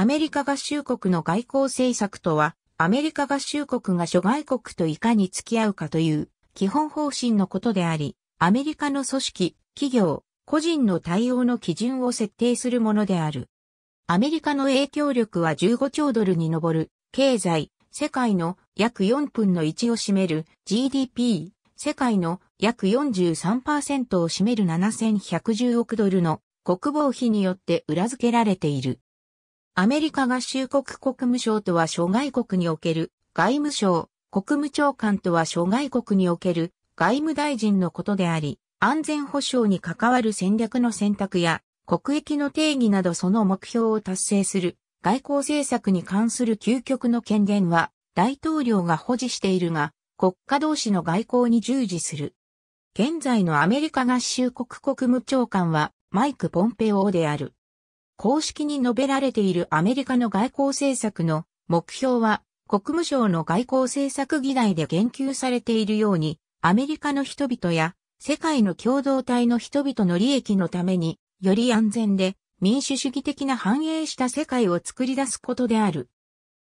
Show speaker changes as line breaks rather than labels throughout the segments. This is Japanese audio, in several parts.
アメリカ合衆国の外交政策とは、アメリカ合衆国が諸外国といかに付き合うかという基本方針のことであり、アメリカの組織、企業、個人の対応の基準を設定するものである。アメリカの影響力は15兆ドルに上る、経済、世界の約4分の1を占める GDP、世界の約43%を占める7110億ドルの国防費によって裏付けられている。アメリカ合衆国国務省とは諸外国における外務省、国務長官とは諸外国における外務大臣のことであり、安全保障に関わる戦略の選択や国益の定義などその目標を達成する外交政策に関する究極の権限は大統領が保持しているが国家同士の外交に従事する。現在のアメリカ合衆国国務長官はマイク・ポンペオーである。公式に述べられているアメリカの外交政策の目標は国務省の外交政策議題で言及されているようにアメリカの人々や世界の共同体の人々の利益のためにより安全で民主主義的な繁栄した世界を作り出すことである。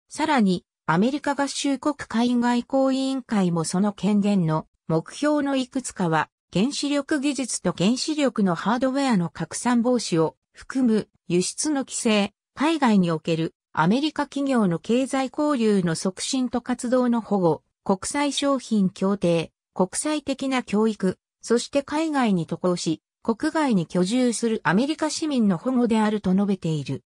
さらにアメリカ合衆国海外交委員会もその権限の目標のいくつかは原子力技術と原子力のハードウェアの拡散防止を含む輸出の規制、海外におけるアメリカ企業の経済交流の促進と活動の保護、国際商品協定、国際的な教育、そして海外に渡航し、国外に居住するアメリカ市民の保護であると述べている。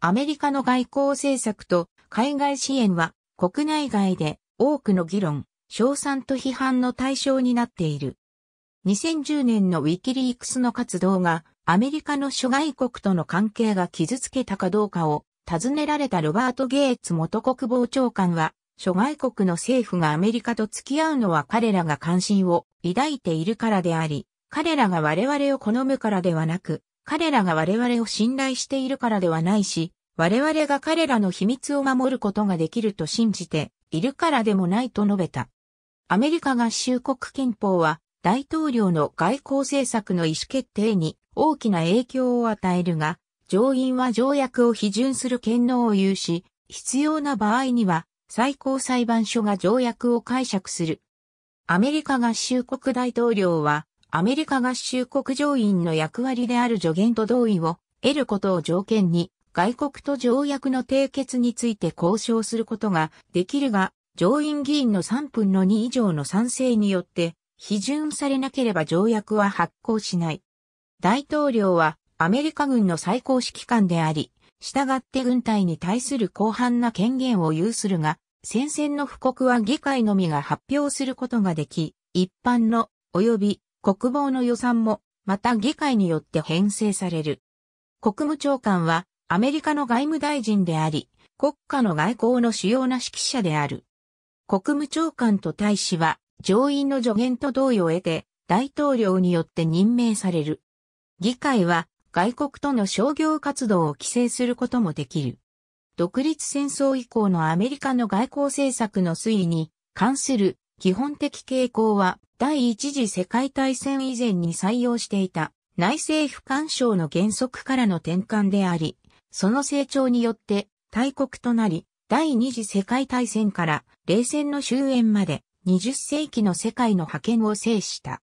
アメリカの外交政策と海外支援は国内外で多くの議論、賞賛と批判の対象になっている。2010年のウィキリークスの活動がアメリカの諸外国との関係が傷つけたかどうかを尋ねられたロバート・ゲイツ元国防長官は、諸外国の政府がアメリカと付き合うのは彼らが関心を抱いているからであり、彼らが我々を好むからではなく、彼らが我々を信頼しているからではないし、我々が彼らの秘密を守ることができると信じているからでもないと述べた。アメリカ合衆国憲法は大統領の外交政策の意思決定に大きな影響を与えるが、上院は条約を批准する権能を有し、必要な場合には最高裁判所が条約を解釈する。アメリカ合衆国大統領は、アメリカ合衆国上院の役割である助言と同意を得ることを条件に、外国と条約の締結について交渉することができるが、上院議員の3分の2以上の賛成によって、批准されなければ条約は発効しない。大統領はアメリカ軍の最高指揮官であり、従って軍隊に対する広範な権限を有するが、戦線の布告は議会のみが発表することができ、一般の及び国防の予算も、また議会によって編成される。国務長官はアメリカの外務大臣であり、国家の外交の主要な指揮者である。国務長官と大使は上院の助言と同意を得て、大統領によって任命される。議会は、外国との商業活動を規制することもできる。独立戦争以降のアメリカの外交政策の推移に関する基本的傾向は第一次世界大戦以前に採用していた内政不干渉の原則からの転換であり、その成長によって大国となり、第二次世界大戦から冷戦の終焉まで20世紀の世界の覇権を制した。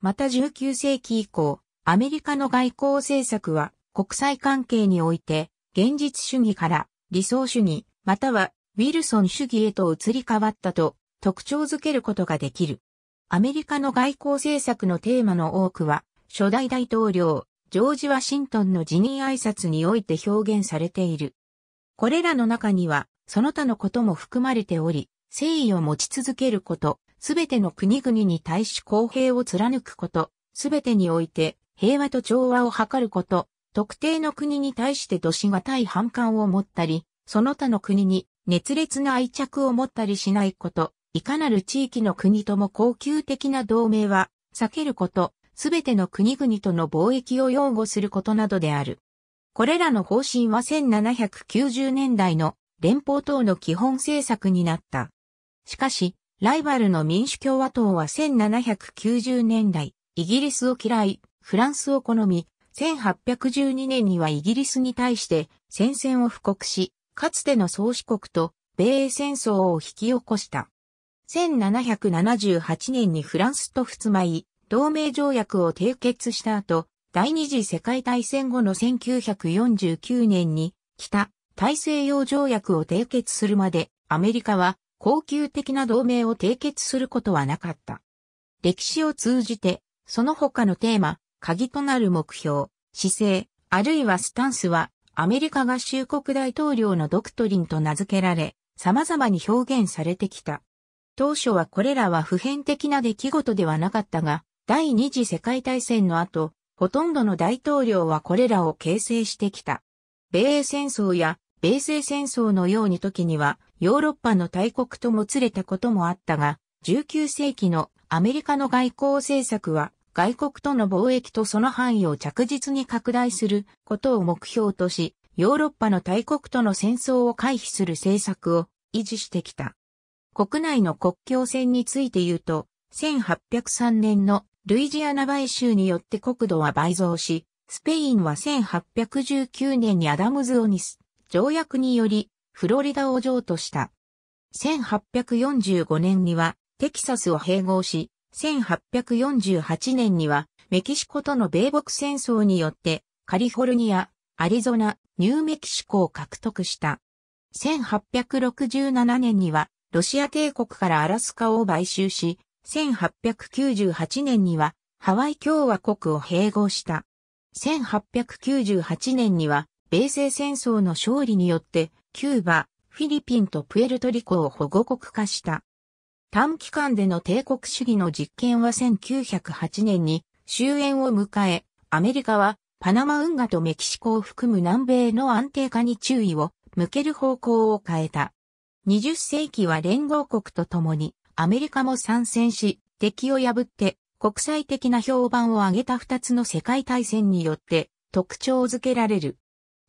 また19世紀以降、アメリカの外交政策は国際関係において、現実主義から理想主義、またはウィルソン主義へと移り変わったと特徴づけることができる。アメリカの外交政策のテーマの多くは、初代大統領、ジョージ・ワシントンの辞任挨拶において表現されている。これらの中には、その他のことも含まれており、誠意を持ち続けること、すべての国々に対し公平を貫くこと、すべてにおいて平和と調和を図ること、特定の国に対して度し難い反感を持ったり、その他の国に熱烈な愛着を持ったりしないこと、いかなる地域の国とも恒久的な同盟は避けること、すべての国々との貿易を擁護することなどである。これらの方針は1790年代の連邦等の基本政策になった。しかし、ライバルの民主共和党は1790年代、イギリスを嫌い、フランスを好み、1812年にはイギリスに対して戦線を布告し、かつての創始国と米英戦争を引き起こした。1778年にフランスと仏舞、同盟条約を締結した後、第二次世界大戦後の1949年に北大西洋条約を締結するまでアメリカは恒久的な同盟を締結することはなかった。歴史を通じて、その他のテーマ、鍵となる目標、姿勢、あるいはスタンスは、アメリカ合衆国大統領のドクトリンと名付けられ、様々に表現されてきた。当初はこれらは普遍的な出来事ではなかったが、第二次世界大戦の後、ほとんどの大統領はこれらを形成してきた。米英戦争や米西戦争のように時にはヨーロッパの大国ともつれたこともあったが、19世紀のアメリカの外交政策は外国との貿易とその範囲を着実に拡大することを目標とし、ヨーロッパの大国との戦争を回避する政策を維持してきた。国内の国境線について言うと、1803年のルイジアナ買収によって国土は倍増し、スペインは1819年にアダムズ・オニス条約により、フロリダを譲渡した。1845年には、テキサスを併合し、1848年には、メキシコとの米北戦争によって、カリフォルニア、アリゾナ、ニューメキシコを獲得した。1867年には、ロシア帝国からアラスカを買収し、1898年には、ハワイ共和国を併合した。1898年には、米西戦争の勝利によって、キューバ、フィリピンとプエルトリコを保護国化した。短期間での帝国主義の実験は1908年に終焉を迎え、アメリカはパナマ運河とメキシコを含む南米の安定化に注意を向ける方向を変えた。20世紀は連合国と共にアメリカも参戦し、敵を破って国際的な評判を上げた二つの世界大戦によって特徴づけられる。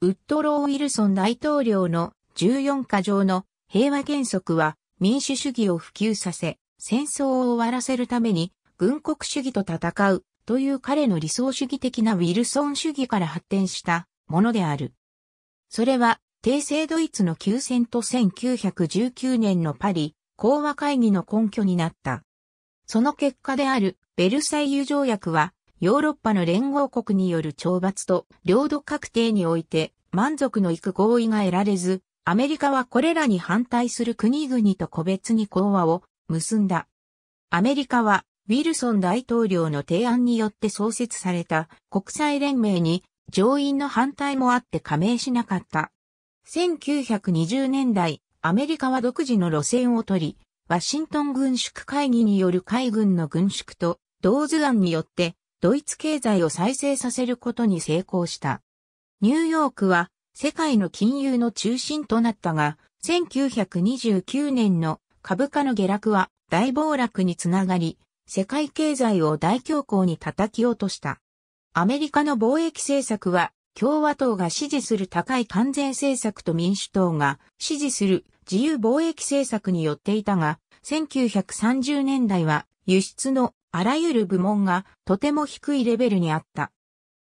ウッドロー・ウィルソン大統領の14か条の平和原則は民主主義を普及させ、戦争を終わらせるために軍国主義と戦うという彼の理想主義的なウィルソン主義から発展したものである。それは、帝政ドイツの休戦と1919年のパリ、講和会議の根拠になった。その結果であるベルサイユ条約はヨーロッパの連合国による懲罰と領土確定において満足のいく合意が得られず、アメリカはこれらに反対する国々と個別に講和を結んだ。アメリカはウィルソン大統領の提案によって創設された国際連盟に上院の反対もあって加盟しなかった。1920年代、アメリカは独自の路線を取り、ワシントン軍縮会議による海軍の軍縮と、同図案によってドイツ経済を再生させることに成功した。ニューヨークは世界の金融の中心となったが、1929年の株価の下落は大暴落につながり、世界経済を大恐慌に叩き落とした。アメリカの貿易政策は共和党が支持する高い関税政策と民主党が支持する自由貿易政策によっていたが、1930年代は輸出のあらゆる部門がとても低いレベルにあった。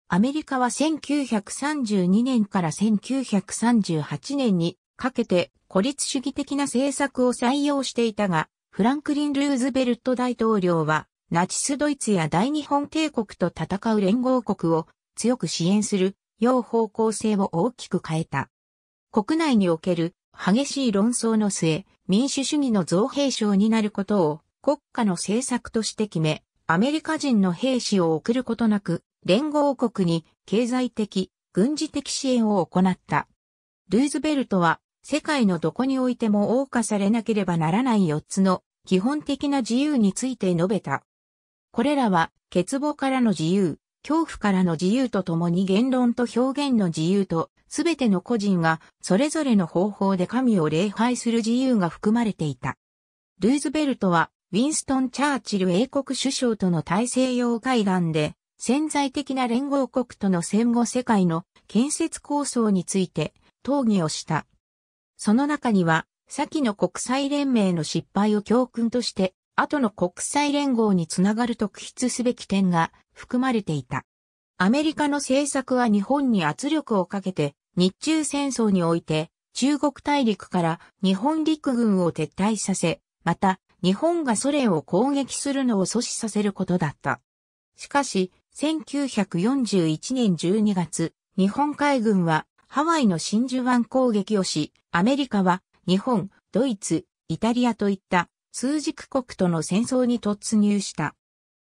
アメリカは1932年から1938年にかけて孤立主義的な政策を採用していたが、フランクリン・ルーズベルト大統領はナチスドイツや大日本帝国と戦う連合国を強く支援する要方向性を大きく変えた。国内における激しい論争の末、民主主義の造兵省になることを国家の政策として決め、アメリカ人の兵士を送ることなく、連合国に経済的、軍事的支援を行った。ルーズベルトは、世界のどこにおいても謳歌されなければならない四つの基本的な自由について述べた。これらは、欠乏からの自由、恐怖からの自由とともに言論と表現の自由と、すべての個人がそれぞれの方法で神を礼拝する自由が含まれていた。ルーズベルトはウィンストン・チャーチル英国首相との大西洋海岸で潜在的な連合国との戦後世界の建設構想について討議をした。その中には、先の国際連盟の失敗を教訓として、後の国際連合につながる特筆すべき点が含まれていた。アメリカの政策は日本に圧力をかけて、日中戦争において、中国大陸から日本陸軍を撤退させ、また、日本がソ連を攻撃するのを阻止させることだった。しかし、1941年12月、日本海軍はハワイの真珠湾攻撃をし、アメリカは日本、ドイツ、イタリアといった数軸国との戦争に突入した。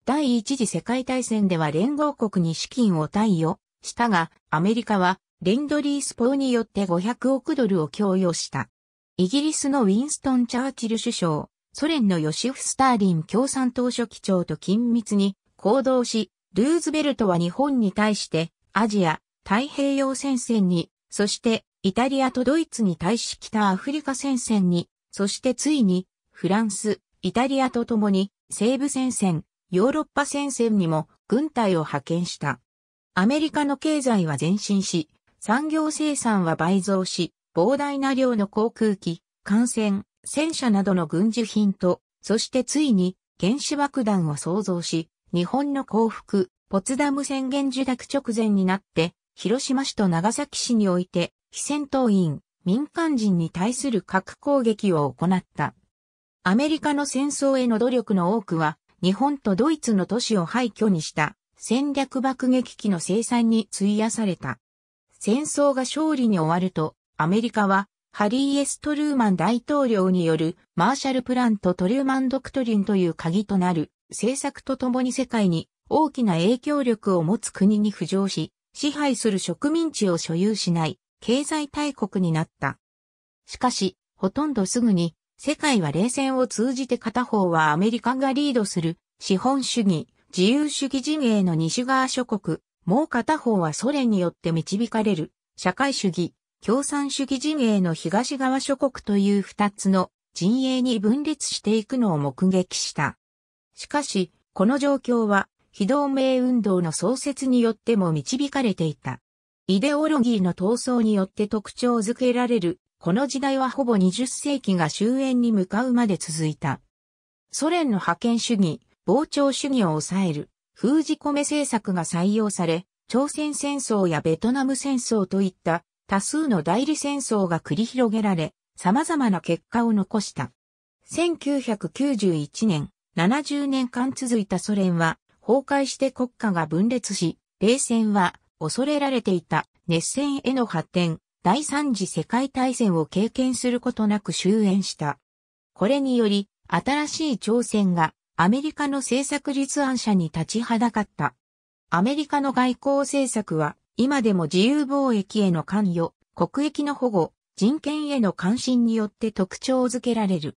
第一次世界大戦では連合国に資金を貸与したが、アメリカはレンドリースポーによって500億ドルを供与した。イギリスのウィンストン・チャーチル首相、ソ連のヨシフ・スターリン共産党書記長と緊密に行動し、ルーズベルトは日本に対してアジア、太平洋戦線に、そしてイタリアとドイツに対し北アフリカ戦線に、そしてついにフランス、イタリアと共に西部戦線、ヨーロッパ戦線にも軍隊を派遣した。アメリカの経済は前進し、産業生産は倍増し、膨大な量の航空機、艦船、戦車などの軍需品と、そしてついに原子爆弾を創造し、日本の降伏、ポツダム宣言受諾直前になって、広島市と長崎市において、非戦闘員、民間人に対する核攻撃を行った。アメリカの戦争への努力の多くは、日本とドイツの都市を廃墟にした戦略爆撃機の生産に費やされた。戦争が勝利に終わると、アメリカはハリー・エストルーマン大統領によるマーシャルプラントトルーマンドクトリンという鍵となる政策とともに世界に大きな影響力を持つ国に浮上し、支配する植民地を所有しない経済大国になった。しかし、ほとんどすぐに世界は冷戦を通じて片方はアメリカがリードする資本主義、自由主義陣営の西側諸国、もう片方はソ連によって導かれる社会主義、共産主義陣営の東側諸国という二つの陣営に分裂していくのを目撃した。しかし、この状況は、非同盟運動の創設によっても導かれていた。イデオロギーの闘争によって特徴づけられる、この時代はほぼ20世紀が終焉に向かうまで続いた。ソ連の覇権主義、膨張主義を抑える、封じ込め政策が採用され、朝鮮戦争やベトナム戦争といった多数の代理戦争が繰り広げられ、様々な結果を残した。1991年、70年間続いたソ連は、崩壊して国家が分裂し、冷戦は恐れられていた熱戦への発展、第三次世界大戦を経験することなく終焉した。これにより、新しい挑戦がアメリカの政策立案者に立ちはだかった。アメリカの外交政策は今でも自由貿易への関与、国益の保護、人権への関心によって特徴づけられる。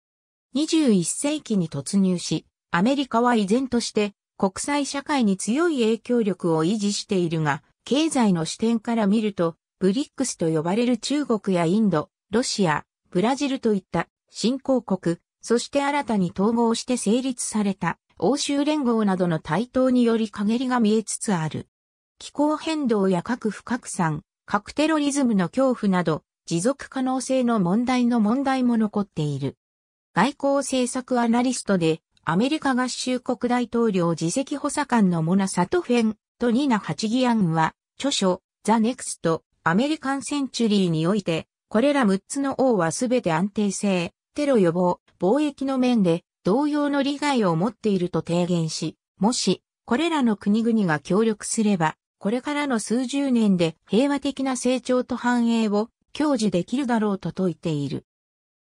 21世紀に突入し、アメリカは依然として国際社会に強い影響力を維持しているが、経済の視点から見ると、ブリックスと呼ばれる中国やインド、ロシア、ブラジルといった新興国、そして新たに統合して成立された欧州連合などの台頭により陰りが見えつつある。気候変動や核不拡散、核テロリズムの恐怖など、持続可能性の問題の問題も残っている。外交政策アナリストで、アメリカ合衆国大統領自責補佐官のモナ・サトフェンとニナ・ハチギアンは、著書、ザ・ネクスト・アメリカン・センチュリーにおいて、これら6つの王はすべて安定性、テロ予防、貿易の面で同様の利害を持っていると提言し、もし、これらの国々が協力すれば、これからの数十年で平和的な成長と繁栄を享受できるだろうと説いている。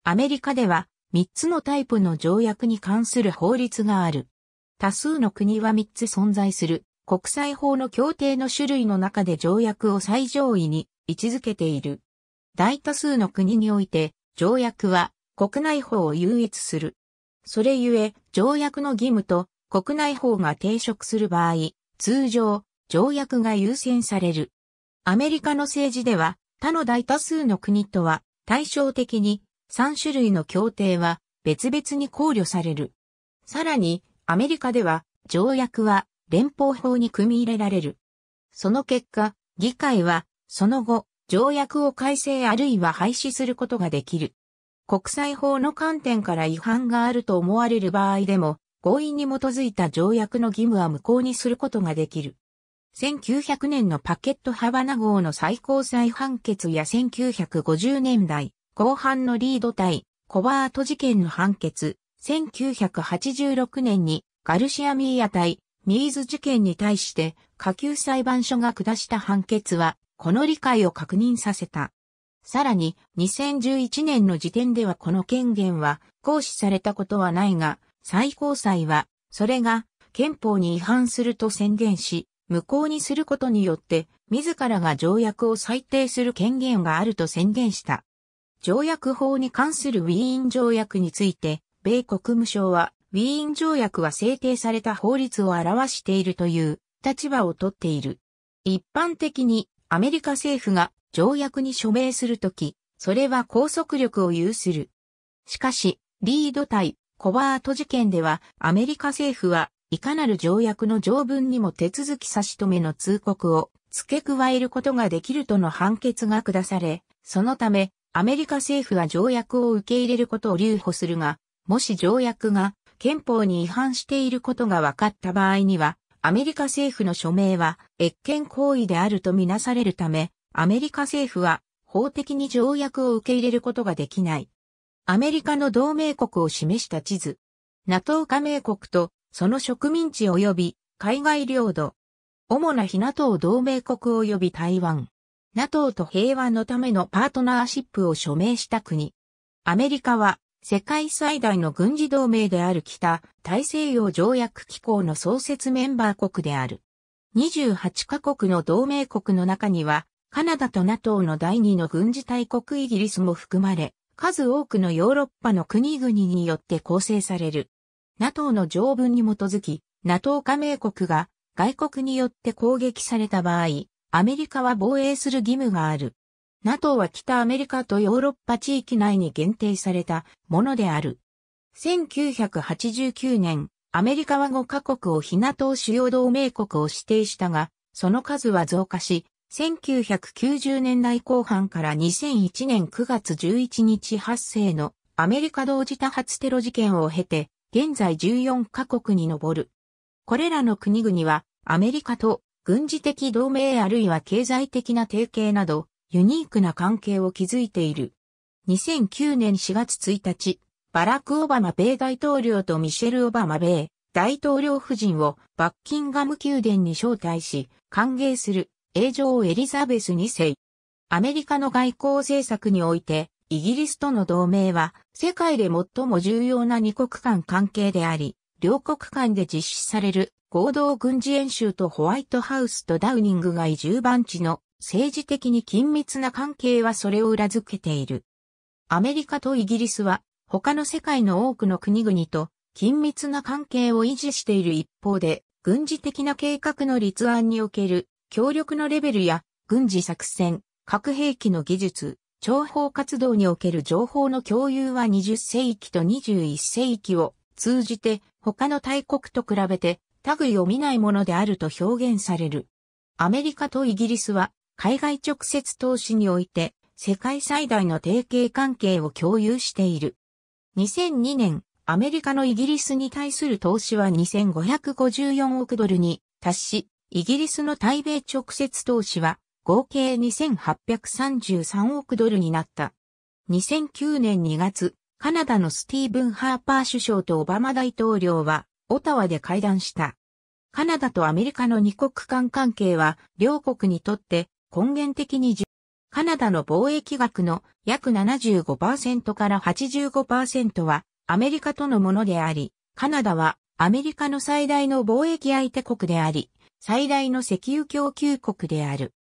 アメリカでは3つのタイプの条約に関する法律がある。多数の国は3つ存在する国際法の協定の種類の中で条約を最上位に位置づけている。大多数の国において条約は国内法を優越する。それゆえ条約の義務と国内法が抵触する場合、通常条約が優先される。アメリカの政治では他の大多数の国とは対照的に3種類の協定は別々に考慮される。さらにアメリカでは条約は連邦法に組み入れられる。その結果、議会はその後条約を改正あるいは廃止することができる。国際法の観点から違反があると思われる場合でも合意に基づいた条約の義務は無効にすることができる。1900年のパケットハバナ号の最高裁判決や1950年代後半のリード対コバート事件の判決、1986年にガルシア・ミーヤ対ミーズ事件に対して下級裁判所が下した判決はこの理解を確認させた。さらに2011年の時点ではこの権限は行使されたことはないが最高裁はそれが憲法に違反すると宣言し、無効にすることによって、自らが条約を裁定する権限があると宣言した。条約法に関するウィーン条約について、米国務省は、ウィーン条約は制定された法律を表しているという立場をとっている。一般的にアメリカ政府が条約に署名するとき、それは拘束力を有する。しかし、リード対コバート事件ではアメリカ政府はいかなる条約の条文にも手続き差し止めの通告を付け加えることができるとの判決が下され、そのため、アメリカ政府は条約を受け入れることを留保するが、もし条約が憲法に違反していることが分かった場合には、アメリカ政府の署名は越権行為であるとみなされるため、アメリカ政府は法的に条約を受け入れることができない。アメリカの同盟国を示した地図。NATO 加盟国とその植民地及び海外領土。主な非 NATO 同盟国及び台湾。NATO と平和のためのパートナーシップを署名した国。アメリカは世界最大の軍事同盟である北大西洋条約機構の創設メンバー国である。28カ国の同盟国の中には、カナダと NATO の第2の軍事大国イギリスも含まれ、数多くのヨーロッパの国々によって構成される。NATO の条文に基づき、NATO 加盟国が外国によって攻撃された場合、アメリカは防衛する義務がある。NATO は北アメリカとヨーロッパ地域内に限定されたものである。1989年、アメリカは5カ国を非 NATO 主要同盟国を指定したが、その数は増加し、1990年代後半から2001年9月11日発生のアメリカ同時多発テロ事件を経て、現在14カ国に上る。これらの国々は、アメリカと軍事的同盟あるいは経済的な提携など、ユニークな関係を築いている。2009年4月1日、バラク・オバマ米大統領とミシェル・オバマ米大統領夫人をバッキンガム宮殿に招待し、歓迎する、英女王エリザベス2世。アメリカの外交政策において、イギリスとの同盟は、世界で最も重要な二国間関係であり、両国間で実施される合同軍事演習とホワイトハウスとダウニング街10番地の政治的に緊密な関係はそれを裏付けている。アメリカとイギリスは他の世界の多くの国々と緊密な関係を維持している一方で、軍事的な計画の立案における協力のレベルや軍事作戦、核兵器の技術、情報活動における情報の共有は20世紀と21世紀を通じて他の大国と比べて類を見ないものであると表現される。アメリカとイギリスは海外直接投資において世界最大の提携関係を共有している。2002年、アメリカのイギリスに対する投資は2554億ドルに達し、イギリスの対米直接投資は合計2833億ドルになった。2009年2月、カナダのスティーブン・ハーパー首相とオバマ大統領は、オタワで会談した。カナダとアメリカの二国間関係は、両国にとって根源的にカナダの貿易額の約75%から85%はアメリカとのものであり、カナダはアメリカの最大の貿易相手国であり、最大の石油供給国である。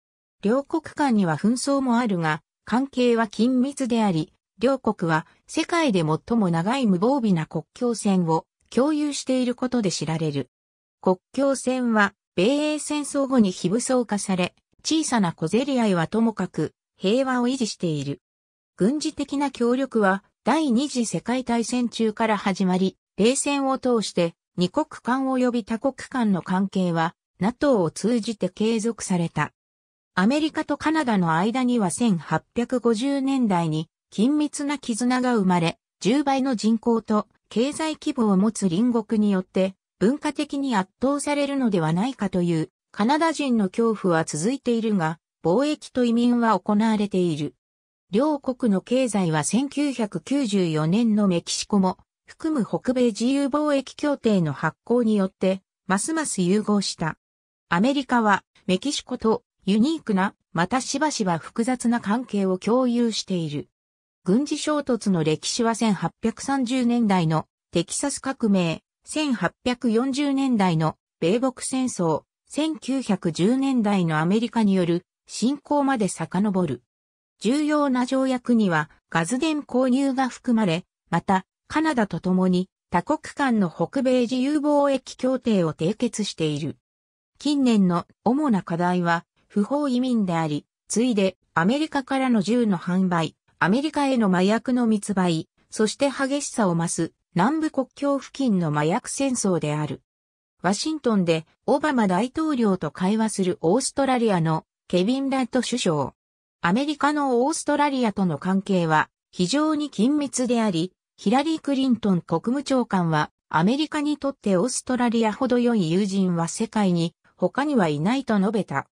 両国間には紛争もあるが、関係は緊密であり、両国は世界で最も長い無防備な国境線を共有していることで知られる。国境線は米英戦争後に非武装化され、小さな小競り合いはともかく平和を維持している。軍事的な協力は第二次世界大戦中から始まり、冷戦を通して二国間及び多国間の関係は NATO を通じて継続された。アメリカとカナダの間には1850年代に緊密な絆が生まれ、10倍の人口と経済規模を持つ隣国によって文化的に圧倒されるのではないかというカナダ人の恐怖は続いているが、貿易と移民は行われている。両国の経済は1994年のメキシコも含む北米自由貿易協定の発行によってますます融合した。アメリカはメキシコとユニークな、またしばしば複雑な関係を共有している。軍事衝突の歴史は1830年代のテキサス革命、1840年代の米北戦争、1910年代のアメリカによる侵攻まで遡る。重要な条約にはガズ電購入が含まれ、またカナダと共に他国間の北米自由貿易協定を締結している。近年の主な課題は不法移民であり、ついでアメリカからの銃の販売、アメリカへの麻薬の密売、そして激しさを増す南部国境付近の麻薬戦争である。ワシントンでオバマ大統領と会話するオーストラリアのケビン・ラッド首相。アメリカのオーストラリアとの関係は非常に緊密であり、ヒラリー・クリントン国務長官はアメリカにとってオーストラリアほど良い友人は世界に他にはいないと述べた。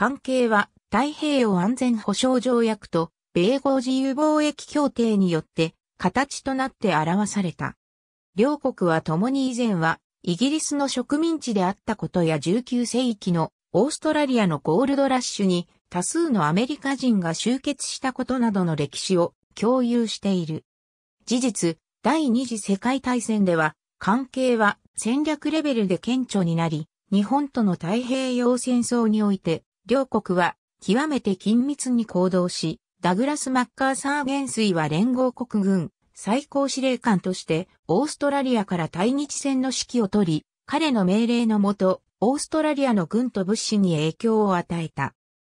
関係は太平洋安全保障条約と米豪自由貿易協定によって形となって表された。両国は共に以前はイギリスの植民地であったことや19世紀のオーストラリアのゴールドラッシュに多数のアメリカ人が集結したことなどの歴史を共有している。事実、第二次世界大戦では関係は戦略レベルで顕著になり、日本との太平洋戦争において両国は極めて緊密に行動し、ダグラス・マッカーサー元帥は連合国軍最高司令官としてオーストラリアから対日戦の指揮を取り、彼の命令のもと、オーストラリアの軍と物資に影響を与えた。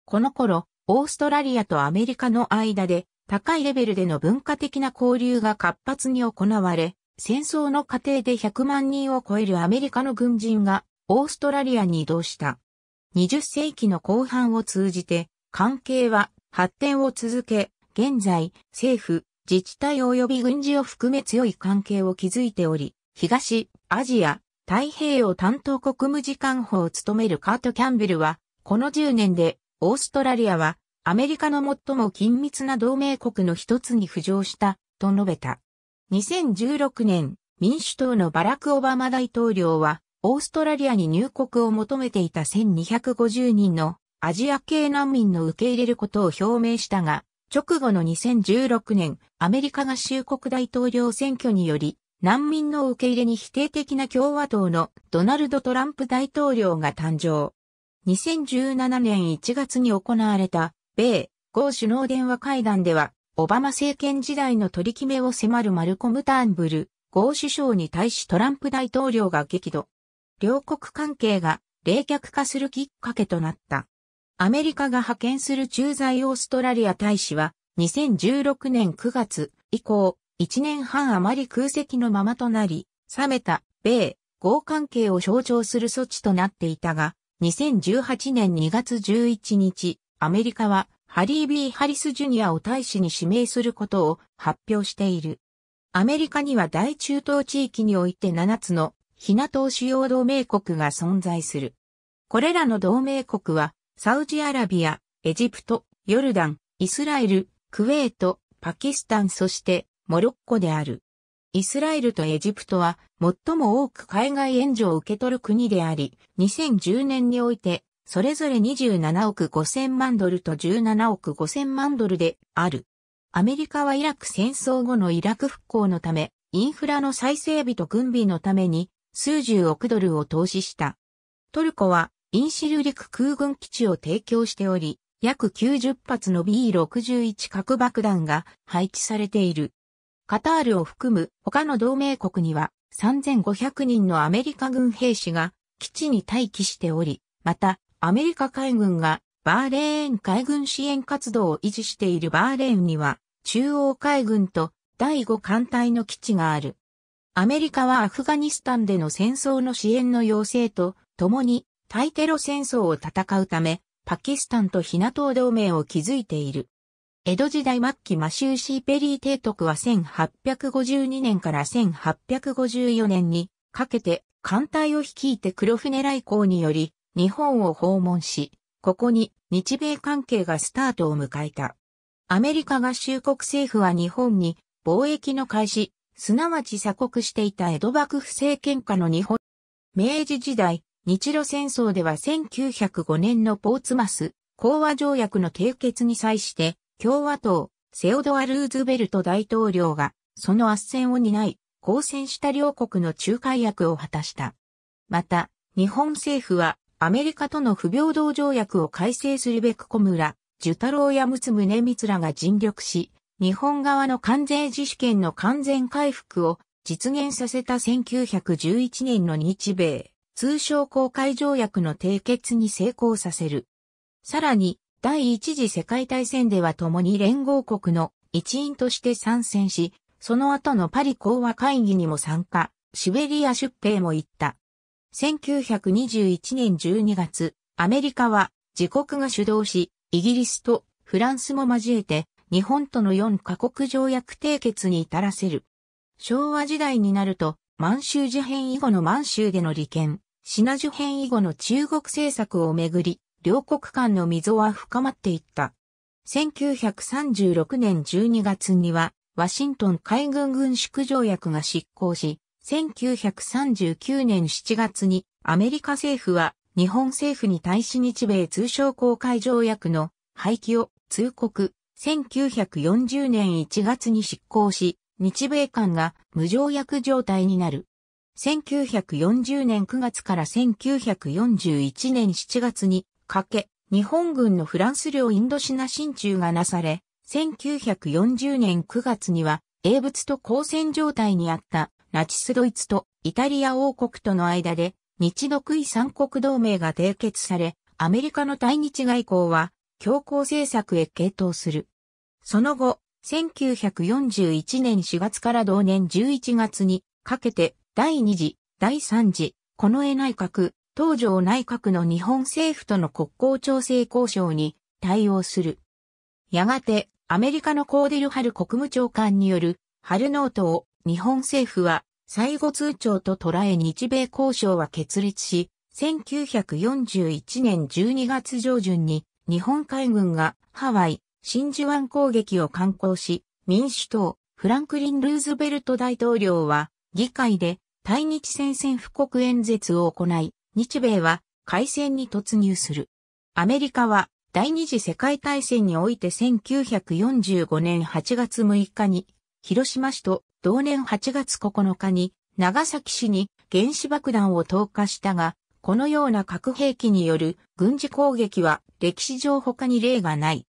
この頃、オーストラリアとアメリカの間で高いレベルでの文化的な交流が活発に行われ、戦争の過程で100万人を超えるアメリカの軍人がオーストラリアに移動した。20世紀の後半を通じて、関係は発展を続け、現在、政府、自治体及び軍事を含め強い関係を築いており、東、アジア、太平洋担当国務次官補を務めるカート・キャンベルは、この10年で、オーストラリアは、アメリカの最も緊密な同盟国の一つに浮上した、と述べた。2016年、民主党のバラク・オバマ大統領は、オーストラリアに入国を求めていた1250人のアジア系難民の受け入れることを表明したが、直後の2016年、アメリカ合衆国大統領選挙により、難民の受け入れに否定的な共和党のドナルド・トランプ大統領が誕生。2017年1月に行われた米豪首脳電話会談では、オバマ政権時代の取り決めを迫るマルコム・ターンブル、豪首相に対しトランプ大統領が激怒。両国関係が冷却化するきっかけとなった。アメリカが派遣する駐在オーストラリア大使は2016年9月以降1年半余り空席のままとなり、冷めた米豪関係を象徴する措置となっていたが、2018年2月11日、アメリカはハリー・ビー・ハリス・ジュニアを大使に指名することを発表している。アメリカには大中東地域において7つのヒナ島主要同盟国が存在する。これらの同盟国は、サウジアラビア、エジプト、ヨルダン、イスラエル、クウェート、パキスタンそしてモロッコである。イスラエルとエジプトは最も多く海外援助を受け取る国であり、2010年においてそれぞれ27億5000万ドルと17億5000万ドルである。アメリカはイラク戦争後のイラク復興のため、インフラの再整備と軍備のために数十億ドルを投資した。トルコはインシル陸空軍基地を提供しており、約90発の B61 核爆弾が配置されている。カタールを含む他の同盟国には3500人のアメリカ軍兵士が基地に待機しており、またアメリカ海軍がバーレーン海軍支援活動を維持しているバーレーンには中央海軍と第5艦隊の基地がある。アメリカはアフガニスタンでの戦争の支援の要請と、共に、対テロ戦争を戦うため、パキスタンとヒナ島同盟を築いている。江戸時代末期マシュー・シー・ペリー提督は1852年から1854年にかけて艦隊を率いて黒船来航により日本を訪問し、ここに日米関係がスタートを迎えた。アメリカ合衆国政府は日本に貿易の開始、すなわち鎖国していた江戸幕府政権下の日本。明治時代、日露戦争では1905年のポーツマス、講和条約の締結に際して、共和党、セオドア・ルーズベルト大統領が、その圧戦を担い、交戦した両国の仲介役を果たした。また、日本政府は、アメリカとの不平等条約を改正するべく小村、寿太郎や陸奥宗光らが尽力し、日本側の関税自主権の完全回復を実現させた1911年の日米通商公開条約の締結に成功させる。さらに、第一次世界大戦では共に連合国の一員として参戦し、その後のパリ講和会議にも参加、シベリア出兵も行った。1921年12月、アメリカは自国が主導し、イギリスとフランスも交えて日本との4カ国条約締結に至らせる。昭和時代になると、満州事変以後の満州での利権、品事変以後の中国政策をめぐり、両国間の溝は深まっていった。1936年12月には、ワシントン海軍軍縮条約が執行し、1939年7月にアメリカ政府は日本政府に対し日米通商公開条約の廃棄を通告、1940年1月に執行し、日米間が無条約状態になる。1940年9月から1941年7月にかけ、日本軍のフランス領インドシナ進駐がなされ、1940年9月には、英仏と交戦状態にあったナチスドイツとイタリア王国との間で、日独位三国同盟が締結され、アメリカの対日外交は、強硬政策へ傾倒する。その後、1941年4月から同年11月にかけて第2次、第3次、近衛内閣、東条内閣の日本政府との国交調整交渉に対応する。やがて、アメリカのコーデル・ハル国務長官による、ハルノートを日本政府は、最後通帳と捉え日米交渉は決裂し、1941年12月上旬に日本海軍がハワイ、真珠湾攻撃を敢行し、民主党、フランクリン・ルーズベルト大統領は、議会で対日戦線布告演説を行い、日米は海戦に突入する。アメリカは第二次世界大戦において1945年8月6日に広島市と同年8月9日に長崎市に原子爆弾を投下したが、このような核兵器による軍事攻撃は歴史上他に例がない。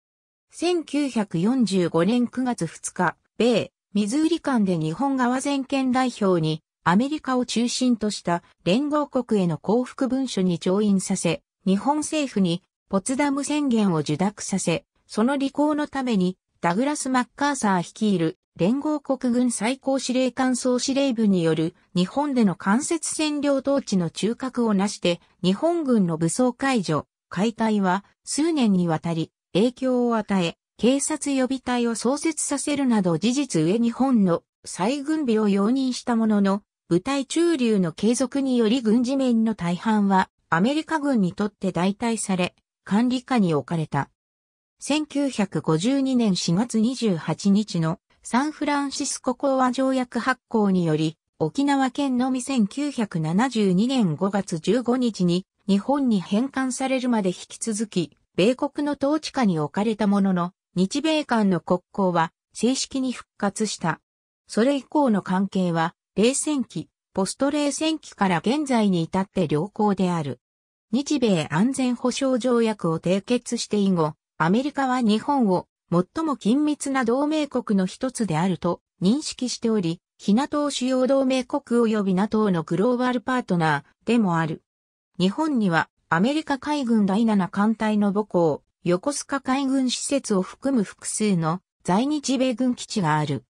1945年9月2日、米、ミズーリ間で日本側全権代表にアメリカを中心とした連合国への降伏文書に調印させ、日本政府にポツダム宣言を受諾させ、その履行のためにダグラス・マッカーサー率いる連合国軍最高司令官総司令部による日本での間接占領統治の中核を成して日本軍の武装解除、解体は数年にわたり影響を与え、警察予備隊を創設させるなど事実上日本の再軍備を容認したものの、部隊駐留の継続により軍事面の大半はアメリカ軍にとって代替され、管理下に置かれた。1952年4月28日のサンフランシスコ講和条約発行により、沖縄県のみ1972年5月15日に日本に返還されるまで引き続き米国の統治下に置かれたものの、日米間の国交は正式に復活した。それ以降の関係は、冷戦期、ポスト冷戦期から現在に至って良好である。日米安全保障条約を締結して以後、アメリカは日本を最も緊密な同盟国の一つであると認識しており、非 NATO 主要同盟国及び NATO のグローバルパートナーでもある。日本にはアメリカ海軍第7艦隊の母校、横須賀海軍施設を含む複数の在日米軍基地がある。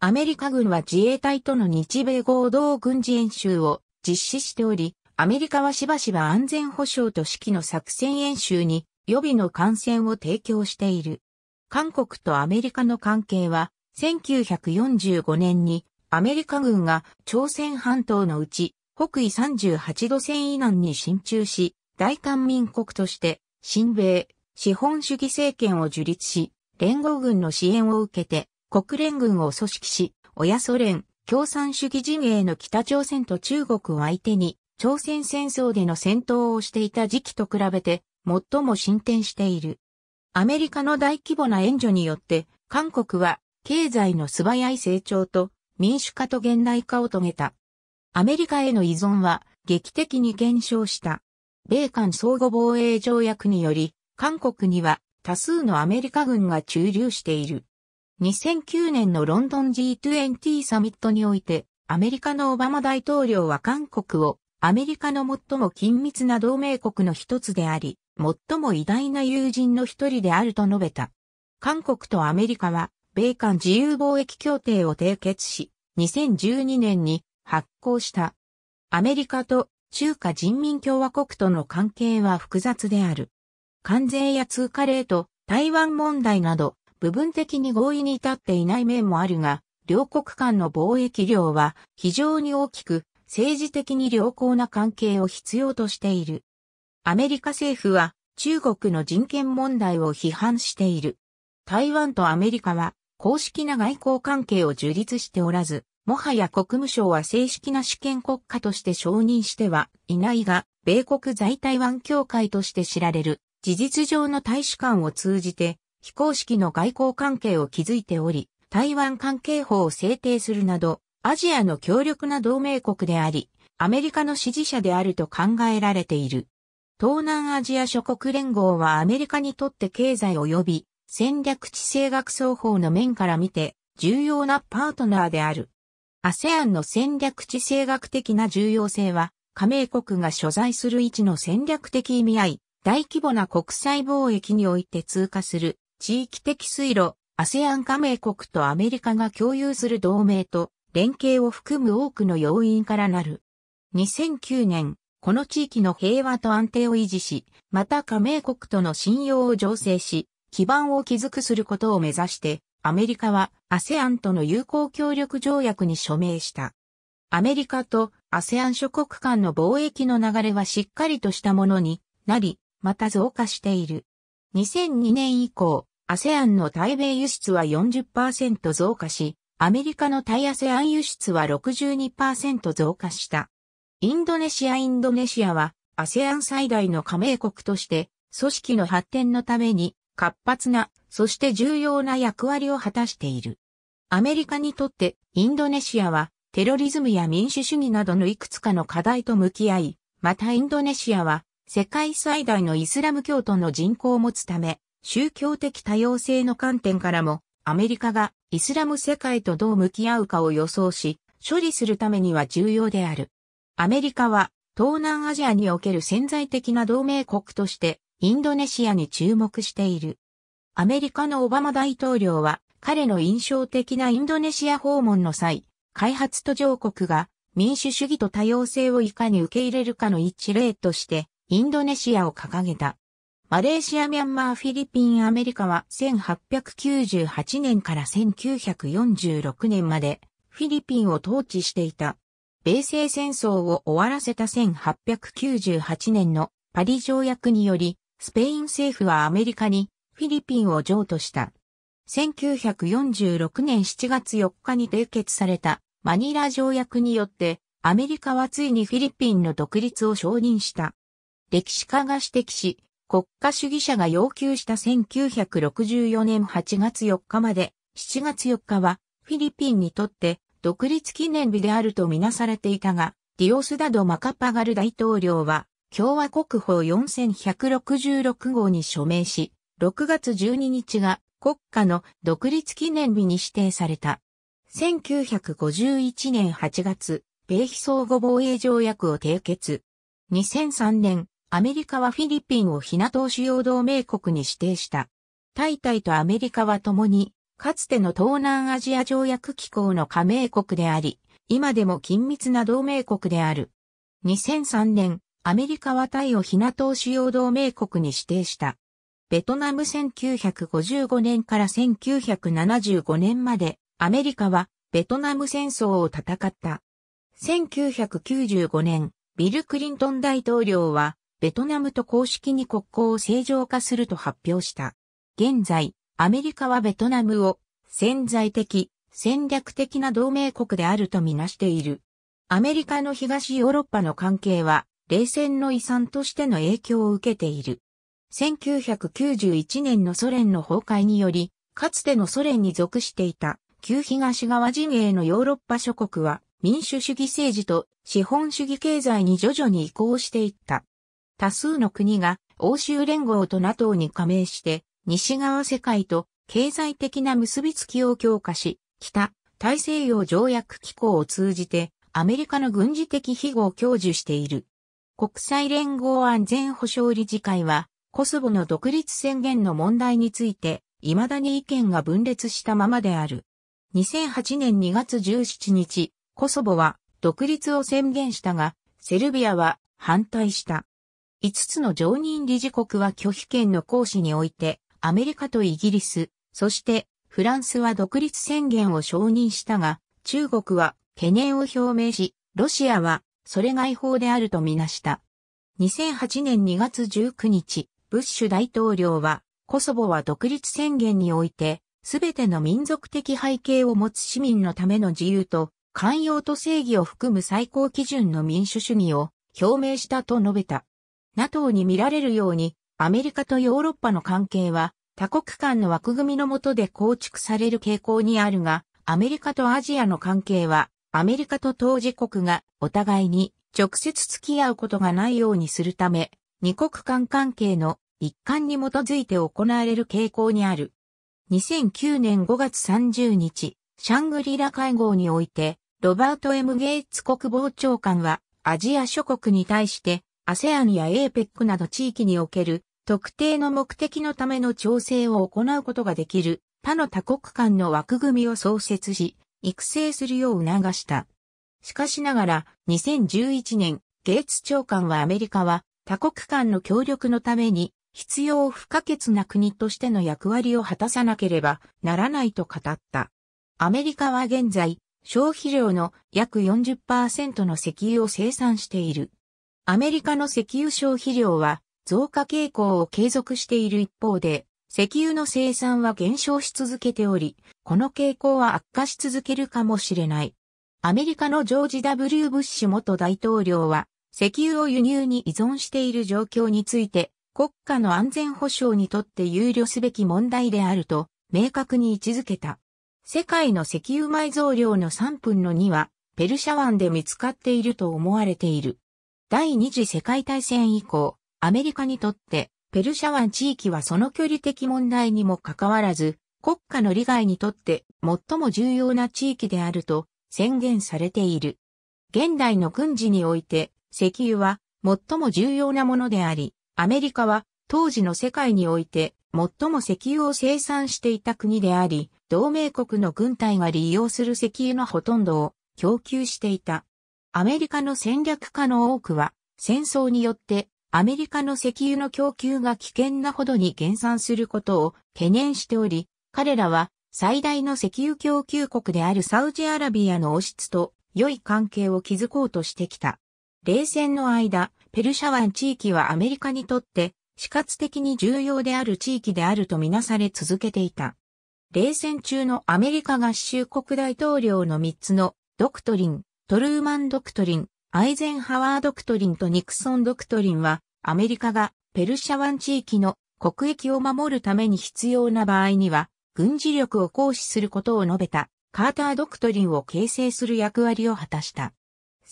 アメリカ軍は自衛隊との日米合同軍事演習を実施しており、アメリカはしばしば安全保障と指揮の作戦演習に予備の艦船を提供している。韓国とアメリカの関係は1945年にアメリカ軍が朝鮮半島のうち北緯38度線以南に進駐し、大韓民国として、新米、資本主義政権を樹立し、連合軍の支援を受けて、国連軍を組織し、親ソ連、共産主義陣営の北朝鮮と中国を相手に、朝鮮戦争での戦闘をしていた時期と比べて、最も進展している。アメリカの大規模な援助によって、韓国は、経済の素早い成長と、民主化と現代化を遂げた。アメリカへの依存は劇的に減少した。米韓相互防衛条約により、韓国には多数のアメリカ軍が駐留している。2009年のロンドン G20 サミットにおいて、アメリカのオバマ大統領は韓国をアメリカの最も緊密な同盟国の一つであり、最も偉大な友人の一人であると述べた。韓国とアメリカは、米韓自由貿易協定を締結し、2012年に発行した。アメリカと中華人民共和国との関係は複雑である。関税や通貨レート、台湾問題など、部分的に合意に至っていない面もあるが、両国間の貿易量は非常に大きく、政治的に良好な関係を必要としている。アメリカ政府は中国の人権問題を批判している。台湾とアメリカは公式な外交関係を樹立しておらず、もはや国務省は正式な主権国家として承認してはいないが、米国在台湾協会として知られる事実上の大使館を通じて非公式の外交関係を築いており、台湾関係法を制定するなど、アジアの強力な同盟国であり、アメリカの支持者であると考えられている。東南アジア諸国連合はアメリカにとって経済及び戦略地政学双方の面から見て重要なパートナーである。ASEAN の戦略地政学的な重要性は、加盟国が所在する位置の戦略的意味合い、大規模な国際貿易において通過する地域的水路、ASEAN 加盟国とアメリカが共有する同盟と連携を含む多くの要因からなる。2009年、この地域の平和と安定を維持し、また加盟国との信用を醸成し、基盤を築くすることを目指して、アメリカは ASEAN との友好協力条約に署名した。アメリカと ASEAN 諸国間の貿易の流れはしっかりとしたものになり、また増加している。2002年以降、ASEAN の対米輸出は40%増加し、アメリカの対 ASEAN 輸出は62%増加した。インドネシアインドネシアは ASEAN 最大の加盟国として、組織の発展のために活発なそして重要な役割を果たしている。アメリカにとってインドネシアはテロリズムや民主主義などのいくつかの課題と向き合い、またインドネシアは世界最大のイスラム教徒の人口を持つため、宗教的多様性の観点からも、アメリカがイスラム世界とどう向き合うかを予想し、処理するためには重要である。アメリカは東南アジアにおける潜在的な同盟国としてインドネシアに注目している。アメリカのオバマ大統領は、彼の印象的なインドネシア訪問の際、開発途上国が民主主義と多様性をいかに受け入れるかの一例として、インドネシアを掲げた。マレーシア、ミャンマー、フィリピン、アメリカは1898年から1946年までフィリピンを統治していた。米西戦争を終わらせた1898年のパリ条約により、スペイン政府はアメリカにフィリピンを譲渡した。1946年7月4日に締結されたマニラ条約によってアメリカはついにフィリピンの独立を承認した。歴史家が指摘し、国家主義者が要求した1964年8月4日まで7月4日はフィリピンにとって独立記念日であるとみなされていたが、ディオスダド・マカパガル大統領は共和国法4166号に署名し、6月12日が国家の独立記念日に指定された。1951年8月、米非相互防衛条約を締結。2003年、アメリカはフィリピンを非 n a 主要同盟国に指定した。タイタイとアメリカは共に、かつての東南アジア条約機構の加盟国であり、今でも緊密な同盟国である。2003年、アメリカはタイを非 n a 主要同盟国に指定した。ベトナム1955年から1975年までアメリカはベトナム戦争を戦った。1995年、ビル・クリントン大統領はベトナムと公式に国交を正常化すると発表した。現在、アメリカはベトナムを潜在的、戦略的な同盟国であるとみなしている。アメリカの東ヨーロッパの関係は冷戦の遺産としての影響を受けている。1991年のソ連の崩壊により、かつてのソ連に属していた旧東側陣営のヨーロッパ諸国は民主主義政治と資本主義経済に徐々に移行していった。多数の国が欧州連合と NATO に加盟して西側世界と経済的な結びつきを強化し、北大西洋条約機構を通じてアメリカの軍事的庇護を享受している。国際連合安全保障理事会はコソボの独立宣言の問題について、未だに意見が分裂したままである。2008年2月17日、コソボは独立を宣言したが、セルビアは反対した。5つの常任理事国は拒否権の行使において、アメリカとイギリス、そしてフランスは独立宣言を承認したが、中国は懸念を表明し、ロシアはそれが違法であるとみなした。2008年2月19日、ブッシュ大統領は、コソボは独立宣言において、すべての民族的背景を持つ市民のための自由と、寛容と正義を含む最高基準の民主主義を表明したと述べた。NATO に見られるように、アメリカとヨーロッパの関係は、多国間の枠組みの下で構築される傾向にあるが、アメリカとアジアの関係は、アメリカと当事国がお互いに直接付き合うことがないようにするため、二国間関係の一環に基づいて行われる傾向にある。2009年5月30日、シャングリラ会合において、ロバート・ M・ ゲイツ国防長官は、アジア諸国に対して、ASEAN や APEC など地域における特定の目的のための調整を行うことができる他の多国間の枠組みを創設し、育成するよう促した。しかしながら、2011年、ゲイツ長官はアメリカは多国間の協力のために必要不可欠な国としての役割を果たさなければならないと語った。アメリカは現在、消費量の約40%の石油を生産している。アメリカの石油消費量は増加傾向を継続している一方で、石油の生産は減少し続けており、この傾向は悪化し続けるかもしれない。アメリカのジョージ・ W・ ブッシュ元大統領は、石油を輸入に依存している状況について、国家の安全保障にとって憂慮すべき問題であると明確に位置づけた。世界の石油埋蔵量の3分の2はペルシャ湾で見つかっていると思われている。第二次世界大戦以降、アメリカにとってペルシャ湾地域はその距離的問題にもかかわらず、国家の利害にとって最も重要な地域であると宣言されている。現代の軍事において石油は最も重要なものであり、アメリカは当時の世界において最も石油を生産していた国であり、同盟国の軍隊が利用する石油のほとんどを供給していた。アメリカの戦略家の多くは、戦争によってアメリカの石油の供給が危険なほどに減産することを懸念しており、彼らは最大の石油供給国であるサウジアラビアの王室と良い関係を築こうとしてきた。冷戦の間、ペルシャ湾地域はアメリカにとって死活的に重要である地域であるとみなされ続けていた。冷戦中のアメリカ合衆国大統領の3つのドクトリン、トルーマンドクトリン、アイゼンハワードクトリンとニクソンドクトリンはアメリカがペルシャ湾地域の国益を守るために必要な場合には軍事力を行使することを述べたカータードクトリンを形成する役割を果たした。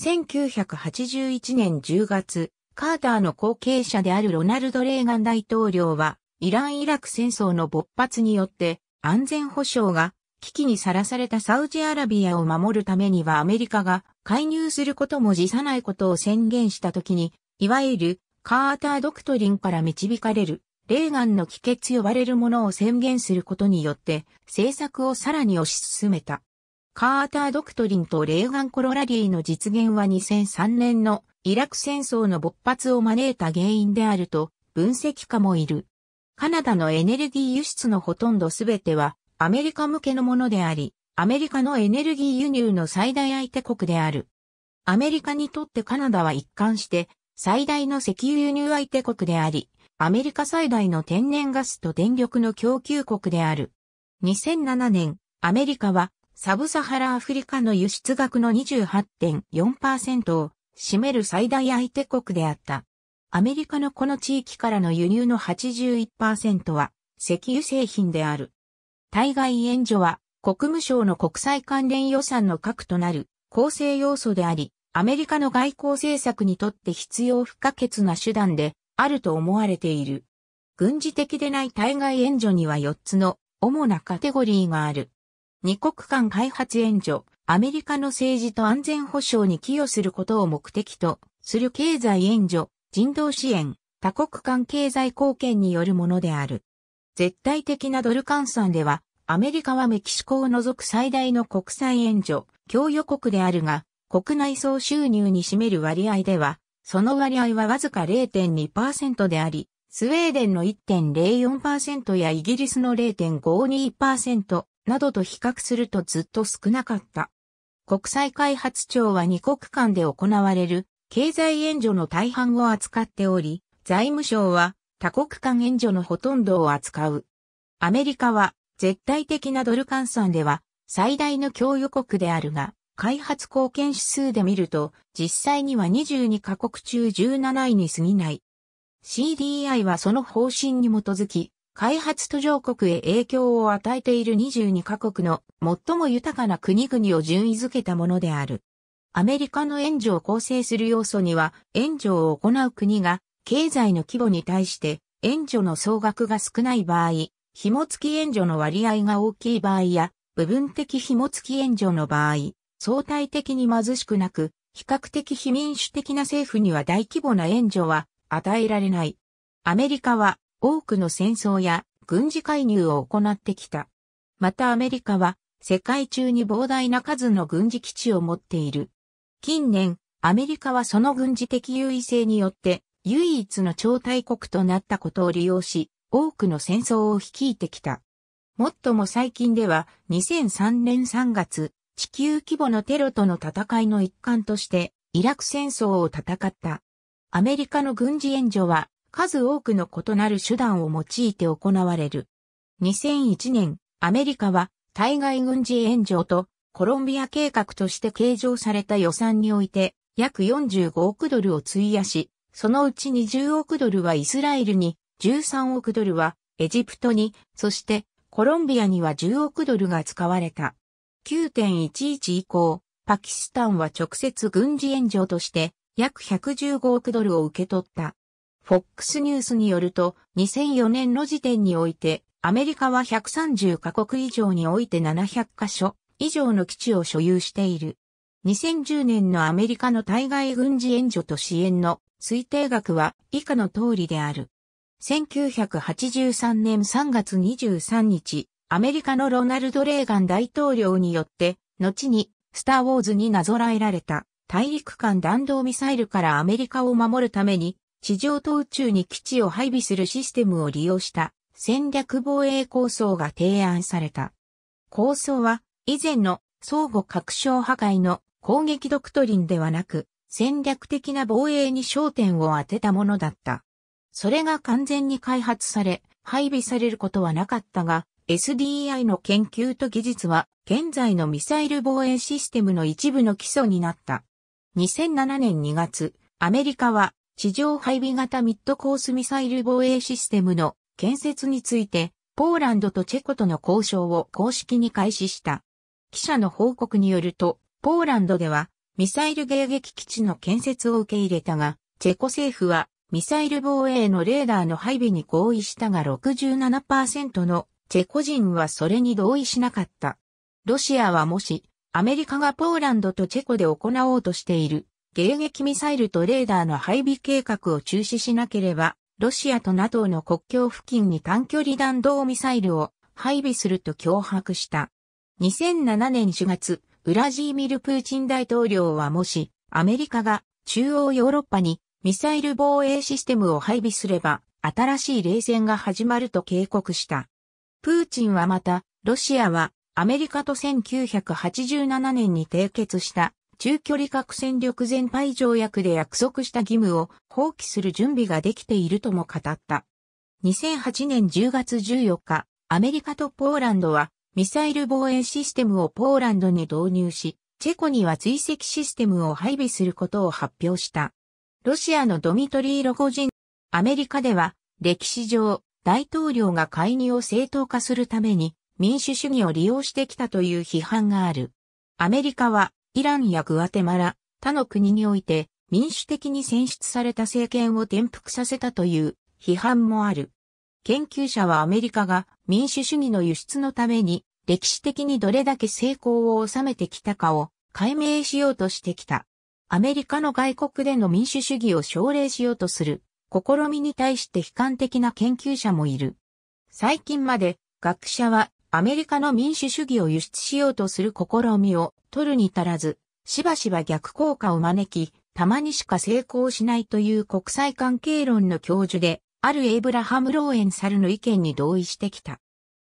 1981年10月、カーターの後継者であるロナルド・レーガン大統領は、イラン・イラク戦争の勃発によって、安全保障が危機にさらされたサウジアラビアを守るためにはアメリカが介入することも辞さないことを宣言した時に、いわゆるカータードクトリンから導かれる、レーガンの帰結呼ばれるものを宣言することによって、政策をさらに推し進めた。カーター・ドクトリンとレーガン・コロラリーの実現は2003年のイラク戦争の勃発を招いた原因であると分析家もいる。カナダのエネルギー輸出のほとんどすべてはアメリカ向けのものであり、アメリカのエネルギー輸入の最大相手国である。アメリカにとってカナダは一貫して最大の石油輸入相手国であり、アメリカ最大の天然ガスと電力の供給国である。2007年、アメリカはサブサハラアフリカの輸出額の28.4%を占める最大相手国であった。アメリカのこの地域からの輸入の81%は石油製品である。対外援助は国務省の国際関連予算の核となる構成要素であり、アメリカの外交政策にとって必要不可欠な手段であると思われている。軍事的でない対外援助には4つの主なカテゴリーがある。二国間開発援助、アメリカの政治と安全保障に寄与することを目的とする経済援助、人道支援、多国間経済貢献によるものである。絶対的なドル換算では、アメリカはメキシコを除く最大の国際援助、供与国であるが、国内総収入に占める割合では、その割合はわずか0.2%であり、スウェーデンの1.04%やイギリスの0.52%、などと比較するとずっと少なかった。国際開発庁は2国間で行われる経済援助の大半を扱っており、財務省は多国間援助のほとんどを扱う。アメリカは絶対的なドル換算では最大の供与国であるが、開発貢献指数で見ると、実際には22カ国中17位に過ぎない。CDI はその方針に基づき、開発途上国へ影響を与えている22カ国の最も豊かな国々を順位づけたものである。アメリカの援助を構成する要素には、援助を行う国が経済の規模に対して援助の総額が少ない場合、紐付き援助の割合が大きい場合や、部分的紐付き援助の場合、相対的に貧しくなく、比較的非民主的な政府には大規模な援助は与えられない。アメリカは多くの戦争や軍事介入を行ってきた。またアメリカは世界中に膨大な数の軍事基地を持っている。近年、アメリカはその軍事的優位性によって唯一の超大国となったことを利用し、多くの戦争を率いてきた。もっとも最近では2003年3月、地球規模のテロとの戦いの一環として、イラク戦争を戦った。アメリカの軍事援助は数多くの異なる手段を用いて行われる。2001年、アメリカは対外軍事援助とコロンビア計画として計上された予算において約45億ドルを費やし、そのうち20億ドルはイスラエルに、13億ドルはエジプトに、そしてコロンビアには10億ドルが使われた。9.11以降、パキスタンは直接軍事援助として約115億ドルを受け取った。FOX ニュースによると、2004年の時点において、アメリカは130カ国以上において700カ所以上の基地を所有している。2010年のアメリカの対外軍事援助と支援の推定額は以下の通りである。1983年3月23日、アメリカのロナルド・レーガン大統領によって、後に、スター・ウォーズになぞらえられた、大陸間弾道ミサイルからアメリカを守るために、地上と宇宙に基地を配備するシステムを利用した戦略防衛構想が提案された。構想は以前の相互拡張破壊の攻撃ドクトリンではなく戦略的な防衛に焦点を当てたものだった。それが完全に開発され配備されることはなかったが SDI の研究と技術は現在のミサイル防衛システムの一部の基礎になった。2007年2月、アメリカは地上配備型ミッドコースミサイル防衛システムの建設について、ポーランドとチェコとの交渉を公式に開始した。記者の報告によると、ポーランドではミサイル迎撃基地の建設を受け入れたが、チェコ政府はミサイル防衛のレーダーの配備に合意したが67%のチェコ人はそれに同意しなかった。ロシアはもし、アメリカがポーランドとチェコで行おうとしている迎撃ミサイルとレーダーの配備計画を中止しなければ、ロシアと NATO の国境付近に短距離弾道ミサイルを配備すると脅迫した。2007年4月、ウラジーミル・プーチン大統領はもし、アメリカが中央ヨーロッパにミサイル防衛システムを配備すれば、新しい冷戦が始まると警告した。プーチンはまた、ロシアはアメリカと1987年に締結した中距離核戦力全廃条約で約束した義務を放棄する準備ができているとも語った。2008年10月14日、アメリカとポーランドはミサイル防衛システムをポーランドに導入し、チェコには追跡システムを配備することを発表した。ロシアのドミトリー・ロゴジン、アメリカでは歴史上大統領が介入を正当化するために民主主義を利用してきたという批判がある。アメリカはイランやグアテマラ、他の国において民主的に選出された政権を転覆させたという批判もある。研究者はアメリカが民主主義の輸出のために歴史的にどれだけ成功を収めてきたかを解明しようとしてきた。アメリカの外国での民主主義を奨励しようとする試みに対して悲観的な研究者もいる。最近まで学者はアメリカの民主主義を輸出しようとする試みを取るに足らず、しばしば逆効果を招き、たまにしか成功しないという国際関係論の教授で、あるエイブラハム・ローエンサルの意見に同意してきた。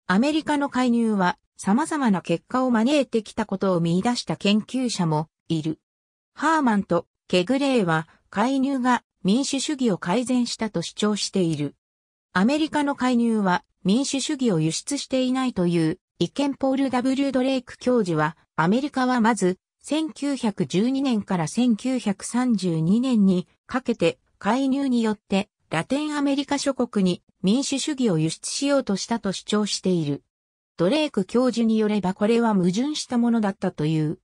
アメリカの介入は様々な結果を招いてきたことを見出した研究者もいる。ハーマンとケグレーは介入が民主主義を改善したと主張している。アメリカの介入は民主主義を輸出していないという意見ポール W. ドレイク教授は、アメリカはまず、1912年から1932年にかけて介入によってラテンアメリカ諸国に民主主義を輸出しようとしたと主張している。ドレイク教授によればこれは矛盾したものだったという。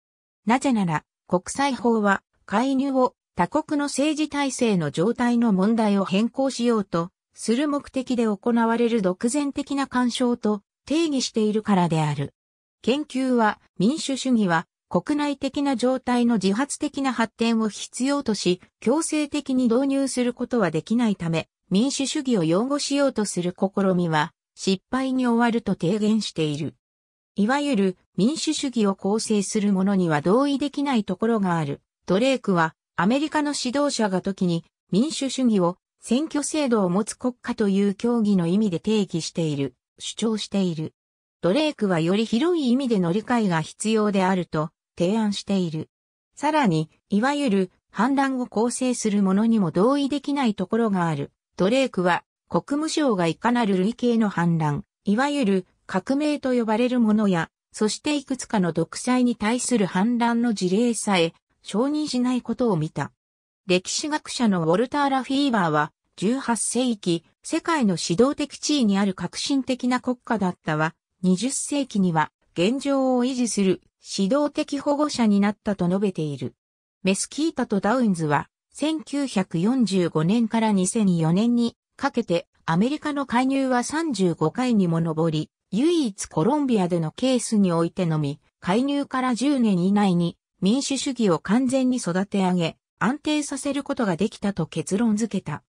なぜなら国際法は介入を他国の政治体制の状態の問題を変更しようとする目的で行われる独善的な干渉と定義しているからである。研究は民主主義は国内的な状態の自発的な発展を必要とし、強制的に導入することはできないため、民主主義を擁護しようとする試みは失敗に終わると提言している。いわゆる民主主義を構成する者には同意できないところがある。ドレークはアメリカの指導者が時に民主主義を選挙制度を持つ国家という協議の意味で定義している、主張している。ドレークはより広い意味での理解が必要であると提案している。さらに、いわゆる反乱を構成するものにも同意できないところがある。ドレークは国務省がいかなる類型の反乱、いわゆる革命と呼ばれるものや、そしていくつかの独裁に対する反乱の事例さえ承認しないことを見た。歴史学者のウォルター・ラフィーバーは、18世紀、世界の指導的地位にある革新的な国家だったは、20世紀には、現状を維持する指導的保護者になったと述べている。メスキータとダウンズは、1945年から2004年にかけてアメリカの介入は35回にも上り、唯一コロンビアでのケースにおいてのみ、介入から10年以内に民主主義を完全に育て上げ、安定させることができたと結論付けた。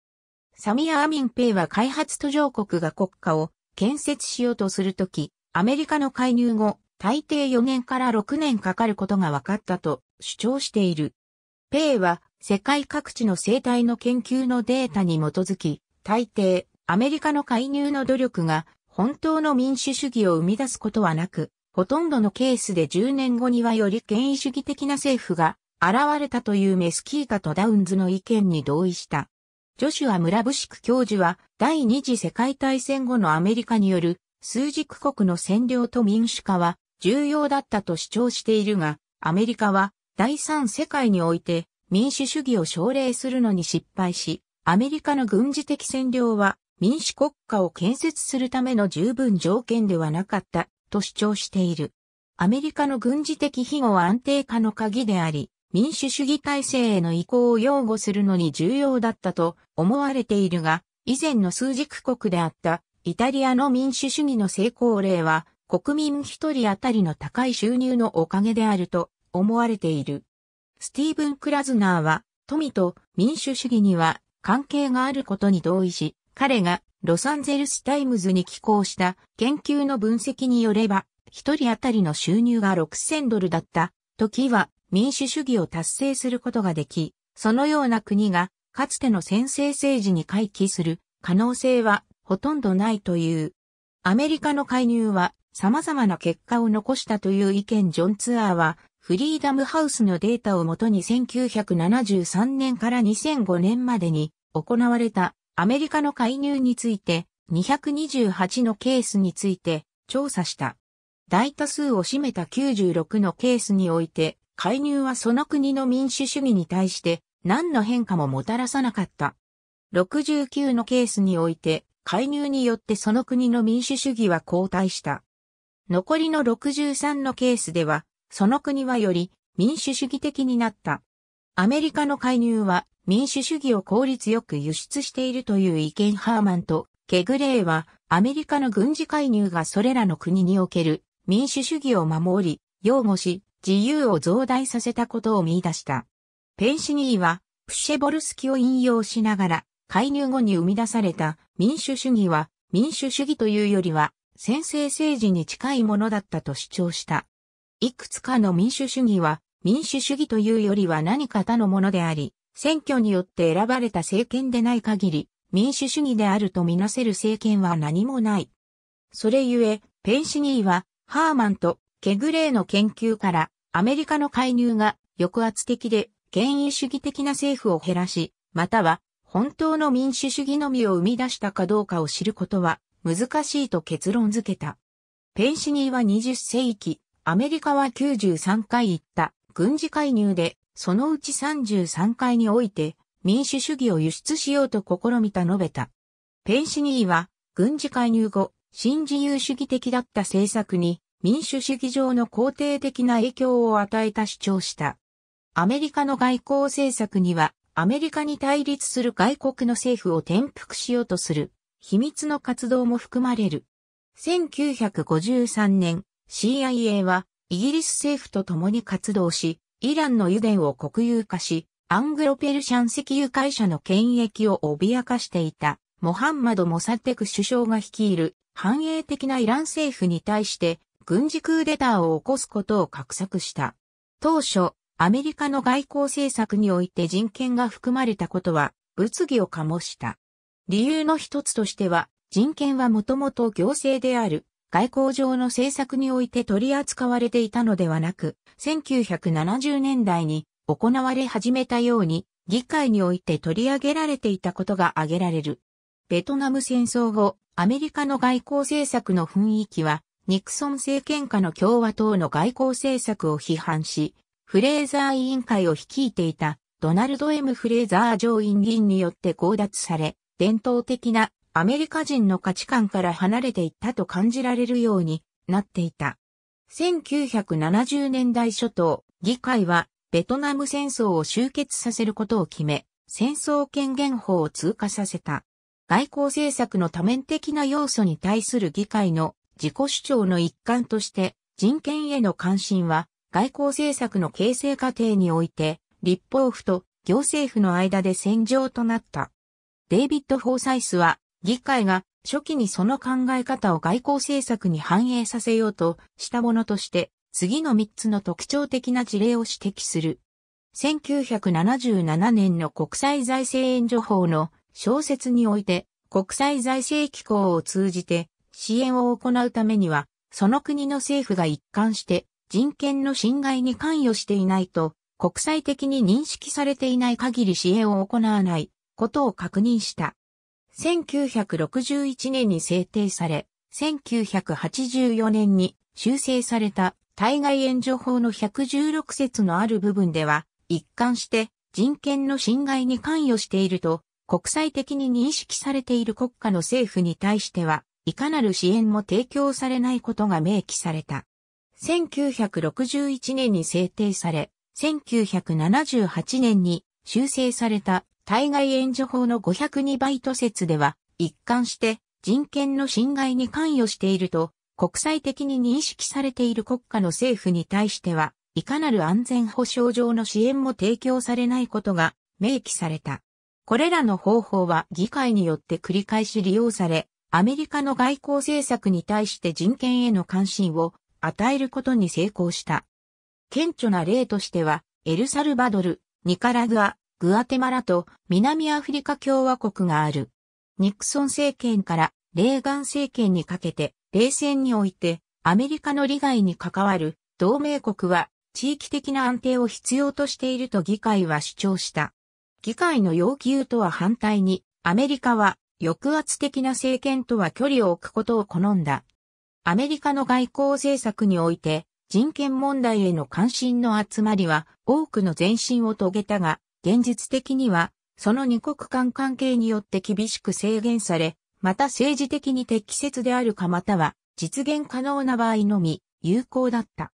サミア・アミン・ペイは開発途上国が国家を建設しようとするとき、アメリカの介入後、大抵4年から6年かかることが分かったと主張している。ペイは世界各地の生態の研究のデータに基づき、大抵アメリカの介入の努力が本当の民主主義を生み出すことはなく、ほとんどのケースで10年後にはより権威主義的な政府が現れたというメスキータとダウンズの意見に同意した。ジョシュア・ムラブシク教授は第二次世界大戦後のアメリカによる数軸国の占領と民主化は重要だったと主張しているが、アメリカは第三世界において民主主義を奨励するのに失敗し、アメリカの軍事的占領は民主国家を建設するための十分条件ではなかったと主張している。アメリカの軍事的庇護は安定化の鍵であり、民主主義体制への移行を擁護するのに重要だったと思われているが、以前の数軸国であったイタリアの民主主義の成功例は国民一人当たりの高い収入のおかげであると思われている。スティーブン・クラズナーは富と民主主義には関係があることに同意し、彼がロサンゼルスタイムズに寄稿した研究の分析によれば、一人当たりの収入が6000ドルだった時は民主主義を達成することができ、そのような国がかつての先制政治に回帰する可能性はほとんどないという。アメリカの介入は様々な結果を残したという意見ジョン・ツアーは、フリーダムハウスのデータをもとに1973年から2005年までに行われたアメリカの介入について228のケースについて調査した。大多数を占めた96のケースにおいて介入はその国の民主主義に対して何の変化ももたらさなかった。69のケースにおいて、介入によってその国の民主主義は後退した。残りの63のケースでは、その国はより民主主義的になった。アメリカの介入は民主主義を効率よく輸出しているという意見ハーマンとケグレーはアメリカの軍事介入がそれらの国における民主主義を守り、擁護し、自由を増大させたことを見出した。ペンシニーは、プシェボルスキを引用しながら、介入後に生み出された民主主義は、民主主義というよりは、専制政治に近いものだったと主張した。いくつかの民主主義は、民主主義というよりは何か他のものであり、選挙によって選ばれた政権でない限り、民主主義であるとみなせる政権は何もない。それゆえ、ペンシニーは、ハーマンとケグレーの研究から、アメリカの介入が抑圧的で権威主義的な政府を減らし、または本当の民主主義のみを生み出したかどうかを知ることは難しいと結論付けた。ペンシニーは20世紀、アメリカは93回行った軍事介入で、そのうち33回において民主主義を輸出しようと試みた述べた。ペンシニーは軍事介入後、新自由主義的だった政策に民主主義上の肯定的な影響を与えた主張した。アメリカの外交政策には、アメリカに対立する外国の政府を転覆しようとする、秘密の活動も含まれる。1953年、CIA は、イギリス政府と共に活動し、イランの油田を国有化し、アングロペルシャン石油会社の権益を脅かしていた、モハンマド・モサテク首相が率いる、繁栄的なイラン政府に対して、軍事クーデターを起こすことを画策した。当初、アメリカの外交政策において人権が含まれたことは物議を醸した。理由の一つとしては、人権はもともと行政である外交上の政策において取り扱われていたのではなく、1970年代に行われ始めたように、議会において取り上げられていたことが挙げられる。ベトナム戦争後、アメリカの外交政策の雰囲気はニクソン政権下の共和党の外交政策を批判し、フレーザー委員会を率いていたドナルド・ M・ フレーザー上院議員によって強奪され、伝統的なアメリカ人の価値観から離れていったと感じられるようになっていた。1970年代初頭、議会はベトナム戦争を終結させることを決め、戦争権限法を通過させた。外交政策の多面的な要素に対する議会の自己主張の一環として人権への関心は外交政策の形成過程において立法府と行政府の間で戦場となった。デイビッド・フォーサイスは議会が初期にその考え方を外交政策に反映させようとしたものとして次の3つの特徴的な事例を指摘する。1977年の国際財政援助法の小説において国際財政機構を通じて支援を行うためには、その国の政府が一貫して人権の侵害に関与していないと、国際的に認識されていない限り支援を行わないことを確認した。1961年に制定され、1984年に修正された対外援助法の116節のある部分では、一貫して人権の侵害に関与していると、国際的に認識されている国家の政府に対しては、いかなる支援も提供されないことが明記された。1961年に制定され、1978年に修正された対外援助法の502バイト説では、一貫して人権の侵害に関与していると、国際的に認識されている国家の政府に対しては、いかなる安全保障上の支援も提供されないことが明記された。これらの方法は議会によって繰り返し利用され、アメリカの外交政策に対して人権への関心を与えることに成功した。顕著な例としては、エルサルバドル、ニカラグア、グアテマラと南アフリカ共和国がある。ニクソン政権からレーガン政権にかけて、冷戦においてアメリカの利害に関わる同盟国は地域的な安定を必要としていると議会は主張した。議会の要求とは反対に、アメリカは抑圧的な政権とは距離を置くことを好んだ。アメリカの外交政策において人権問題への関心の集まりは多くの前進を遂げたが、現実的にはその二国間関係によって厳しく制限され、また政治的に適切であるかまたは実現可能な場合のみ有効だった。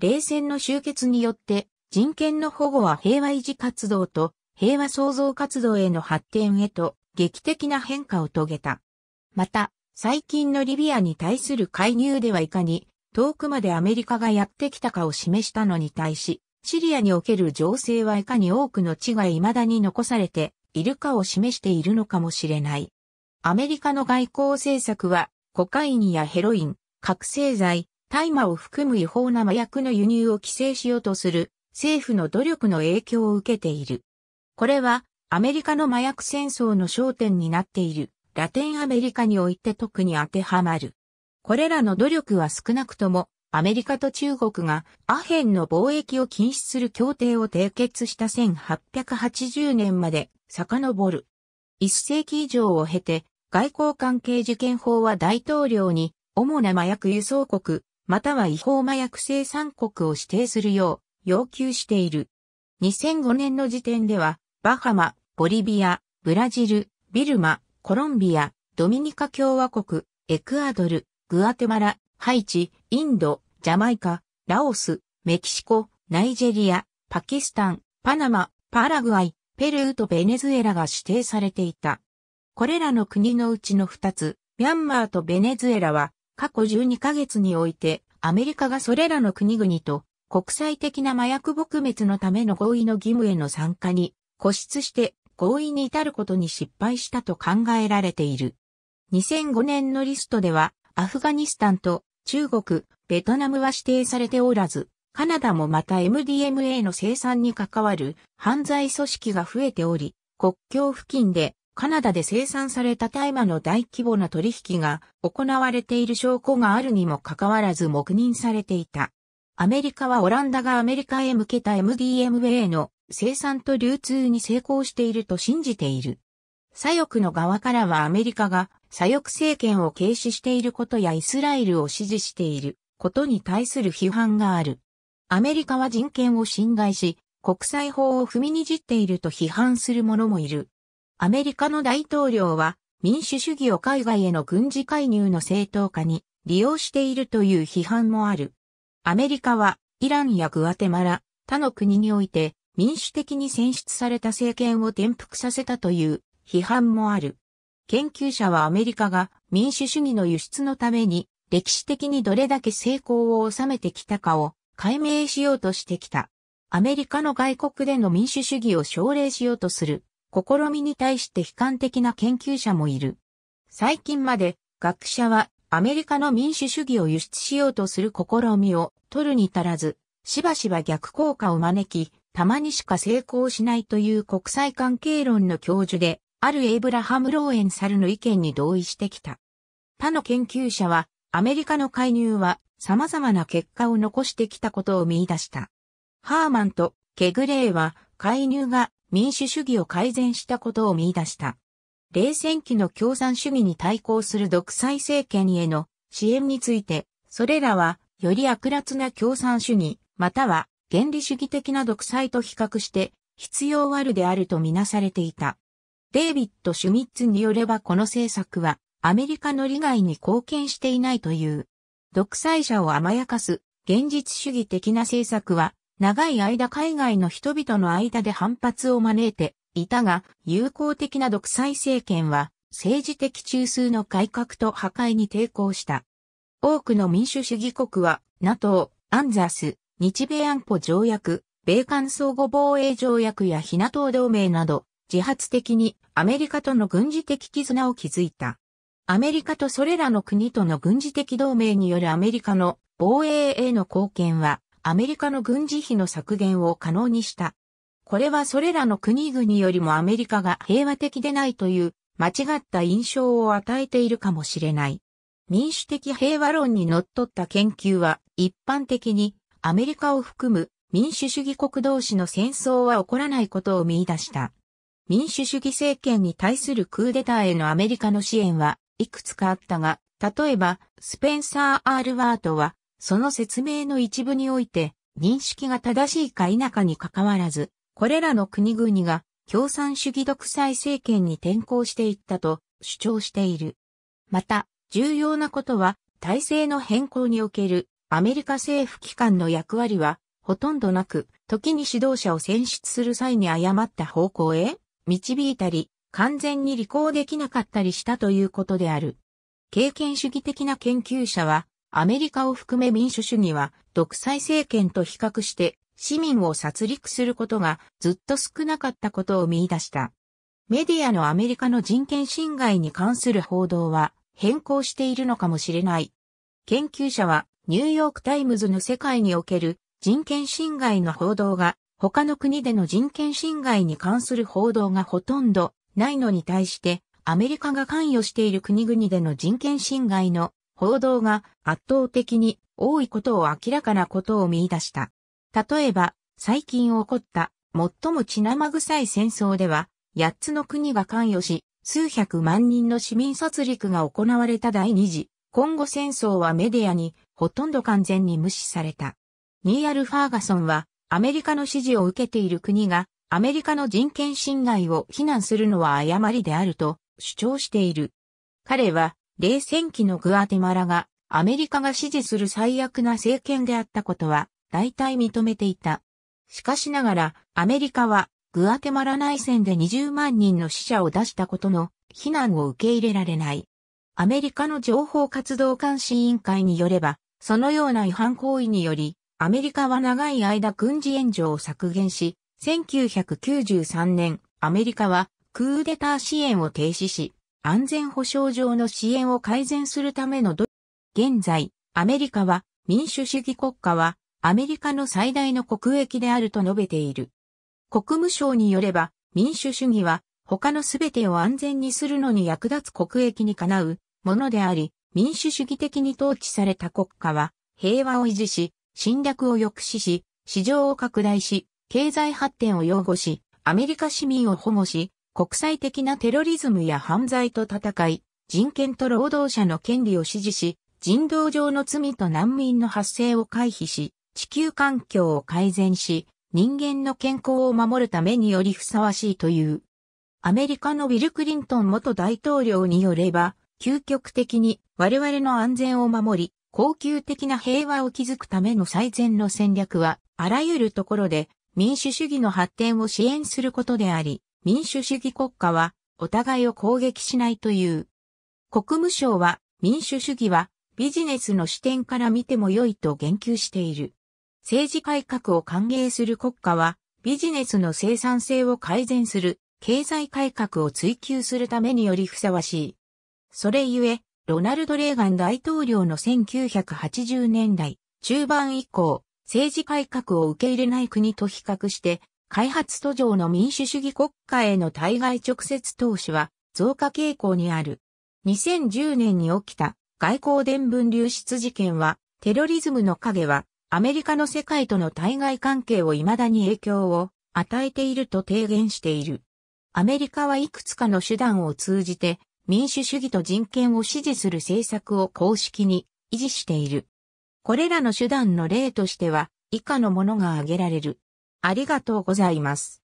冷戦の終結によって人権の保護は平和維持活動と平和創造活動への発展へと劇的な変化を遂げた。また、最近のリビアに対する介入ではいかに遠くまでアメリカがやってきたかを示したのに対し、シリアにおける情勢はいかに多くの地が未だに残されているかを示しているのかもしれない。アメリカの外交政策は、コカインやヘロイン、覚醒剤、大麻を含む違法な麻薬の輸入を規制しようとする政府の努力の影響を受けている。これはアメリカの麻薬戦争の焦点になっているラテンアメリカにおいて特に当てはまる。これらの努力は少なくともアメリカと中国がアヘンの貿易を禁止する協定を締結した1880年まで遡る。一世紀以上を経て外交関係事件法は大統領に主な麻薬輸送国または違法麻薬生産国を指定するよう要求している。2005年の時点ではバハマ、ボリビア、ブラジル、ビルマ、コロンビア、ドミニカ共和国、エクアドル、グアテマラ、ハイチ、インド、ジャマイカ、ラオス、メキシコ、ナイジェリア、パキスタン、パナマ、パラグアイ、ペルーとベネズエラが指定されていた。これらの国のうちの2つ、ミャンマーとベネズエラは、過去12ヶ月において、アメリカがそれらの国々と、国際的な麻薬撲滅のための合意の義務への参加に固執して合意に至ることに失敗したと考えられている。2005年のリストでは、アフガニスタンと中国、ベトナムは指定されておらず、カナダもまた MDMA の生産に関わる犯罪組織が増えており、国境付近でカナダで生産された大麻の大規模な取引が行われている証拠があるにもかかわらず黙認されていた。アメリカはオランダがアメリカへ向けた MDMA の生産と流通に成功していると信じている。左翼の側からはアメリカが左翼政権を軽視していることやイスラエルを支持していることに対する批判がある。アメリカは人権を侵害し、国際法を踏みにじっていると批判する者もいる。アメリカの大統領は民主主義を海外への軍事介入の正当化に利用しているという批判もある。アメリカはイランやグアテマラ、他の国において民主的に選出された政権を転覆させたという批判もある。研究者はアメリカが民主主義の輸出のために歴史的にどれだけ成功を収めてきたかを解明しようとしてきた。アメリカの外国での民主主義を奨励しようとする試みに対して悲観的な研究者もいる。最近まで学者はアメリカの民主主義を輸出しようとする試みを取るに足らず、しばしば逆効果を招き、たまにしか成功しないという国際関係論の教授で、あるエイブラハム・ローエンサルの意見に同意してきた。他の研究者は、アメリカの介入は様々な結果を残してきたことを見出した。ハーマンとケグレーは介入が民主主義を改善したことを見出した。冷戦期の共産主義に対抗する独裁政権への支援について、それらはより悪辣な共産主義、または原理主義的な独裁と比較して必要あるであるとみなされていた。デイビッド・シュミッツによればこの政策はアメリカの利害に貢献していないという。独裁者を甘やかす現実主義的な政策は長い間海外の人々の間で反発を招いていたが友好的な独裁政権は政治的中枢の改革と破壊に抵抗した。多くの民主主義国は NATO、アンザス、日米安保条約、米韓相互防衛条約や日 n 党同盟など、自発的にアメリカとの軍事的絆を築いた。アメリカとそれらの国との軍事的同盟によるアメリカの防衛への貢献は、アメリカの軍事費の削減を可能にした。これはそれらの国々よりもアメリカが平和的でないという間違った印象を与えているかもしれない。民主的平和論に則っった研究は一般的にアメリカを含む民主主義国同士の戦争は起こらないことを見出した。民主主義政権に対するクーデターへのアメリカの支援はいくつかあったが、例えば、スペンサー・アールワートは、その説明の一部において、認識が正しいか否かに関わらず、これらの国々が共産主義独裁政権に転向していったと主張している。また、重要なことは、体制の変更におけるアメリカ政府機関の役割は、ほとんどなく、時に指導者を選出する際に誤った方向へ、導いたり、完全に履行できなかったりしたということである。経験主義的な研究者は、アメリカを含め民主主義は、独裁政権と比較して、市民を殺戮することがずっと少なかったことを見出した。メディアのアメリカの人権侵害に関する報道は変更しているのかもしれない。研究者はニューヨークタイムズの世界における人権侵害の報道が、他の国での人権侵害に関する報道がほとんどないのに対して、アメリカが関与している国々での人権侵害の報道が圧倒的に多いことを明らかなことを見出した。例えば、最近起こった最も血生臭い戦争では、8つの国が関与し、数百万人の市民殺戮が行われた第二次、今後戦争はメディアにほとんど完全に無視された。ニーアル・ファーガソンは、アメリカの支持を受けている国が、アメリカの人権侵害を非難するのは誤りであると主張している。彼は、冷戦期のグアテマラが、アメリカが支持する最悪な政権であったことは、大体認めていた。しかしながら、アメリカは、グアテマラ内戦で20万人の死者を出したことの、非難を受け入れられない。アメリカの情報活動監視委員会によれば、そのような違反行為により、アメリカは長い間軍事援助を削減し、1993年、アメリカはクーデター支援を停止し、安全保障上の支援を改善するための力。現在、アメリカは民主主義国家はアメリカの最大の国益であると述べている。国務省によれば、民主主義は他のすべてを安全にするのに役立つ国益にかなうものであり、民主主義的に統治された国家は、平和を維持し、侵略を抑止し、市場を拡大し、経済発展を擁護し、アメリカ市民を保護し、国際的なテロリズムや犯罪と戦い、人権と労働者の権利を支持し、人道上の罪と難民の発生を回避し、地球環境を改善し、人間の健康を守るためによりふさわしいという。アメリカのウィル・クリントン元大統領によれば、究極的に我々の安全を守り、恒久的な平和を築くための最善の戦略は、あらゆるところで民主主義の発展を支援することであり、民主主義国家はお互いを攻撃しないという。国務省は民主主義はビジネスの視点から見ても良いと言及している。政治改革を歓迎する国家はビジネスの生産性を改善する経済改革を追求するためによりふさわしいそれゆえ、ロナルド・レーガン大統領の1980年代中盤以降、政治改革を受け入れない国と比較して、開発途上の民主主義国家への対外直接投資は増加傾向にある。2010年に起きた外交伝文流出事件は、テロリズムの影は、アメリカの世界との対外関係を未だに影響を与えていると提言している。アメリカはいくつかの手段を通じて、民主主義と人権を支持する政策を公式に維持している。これらの手段の例としては、以下のものが挙げられる。ありがとうございます。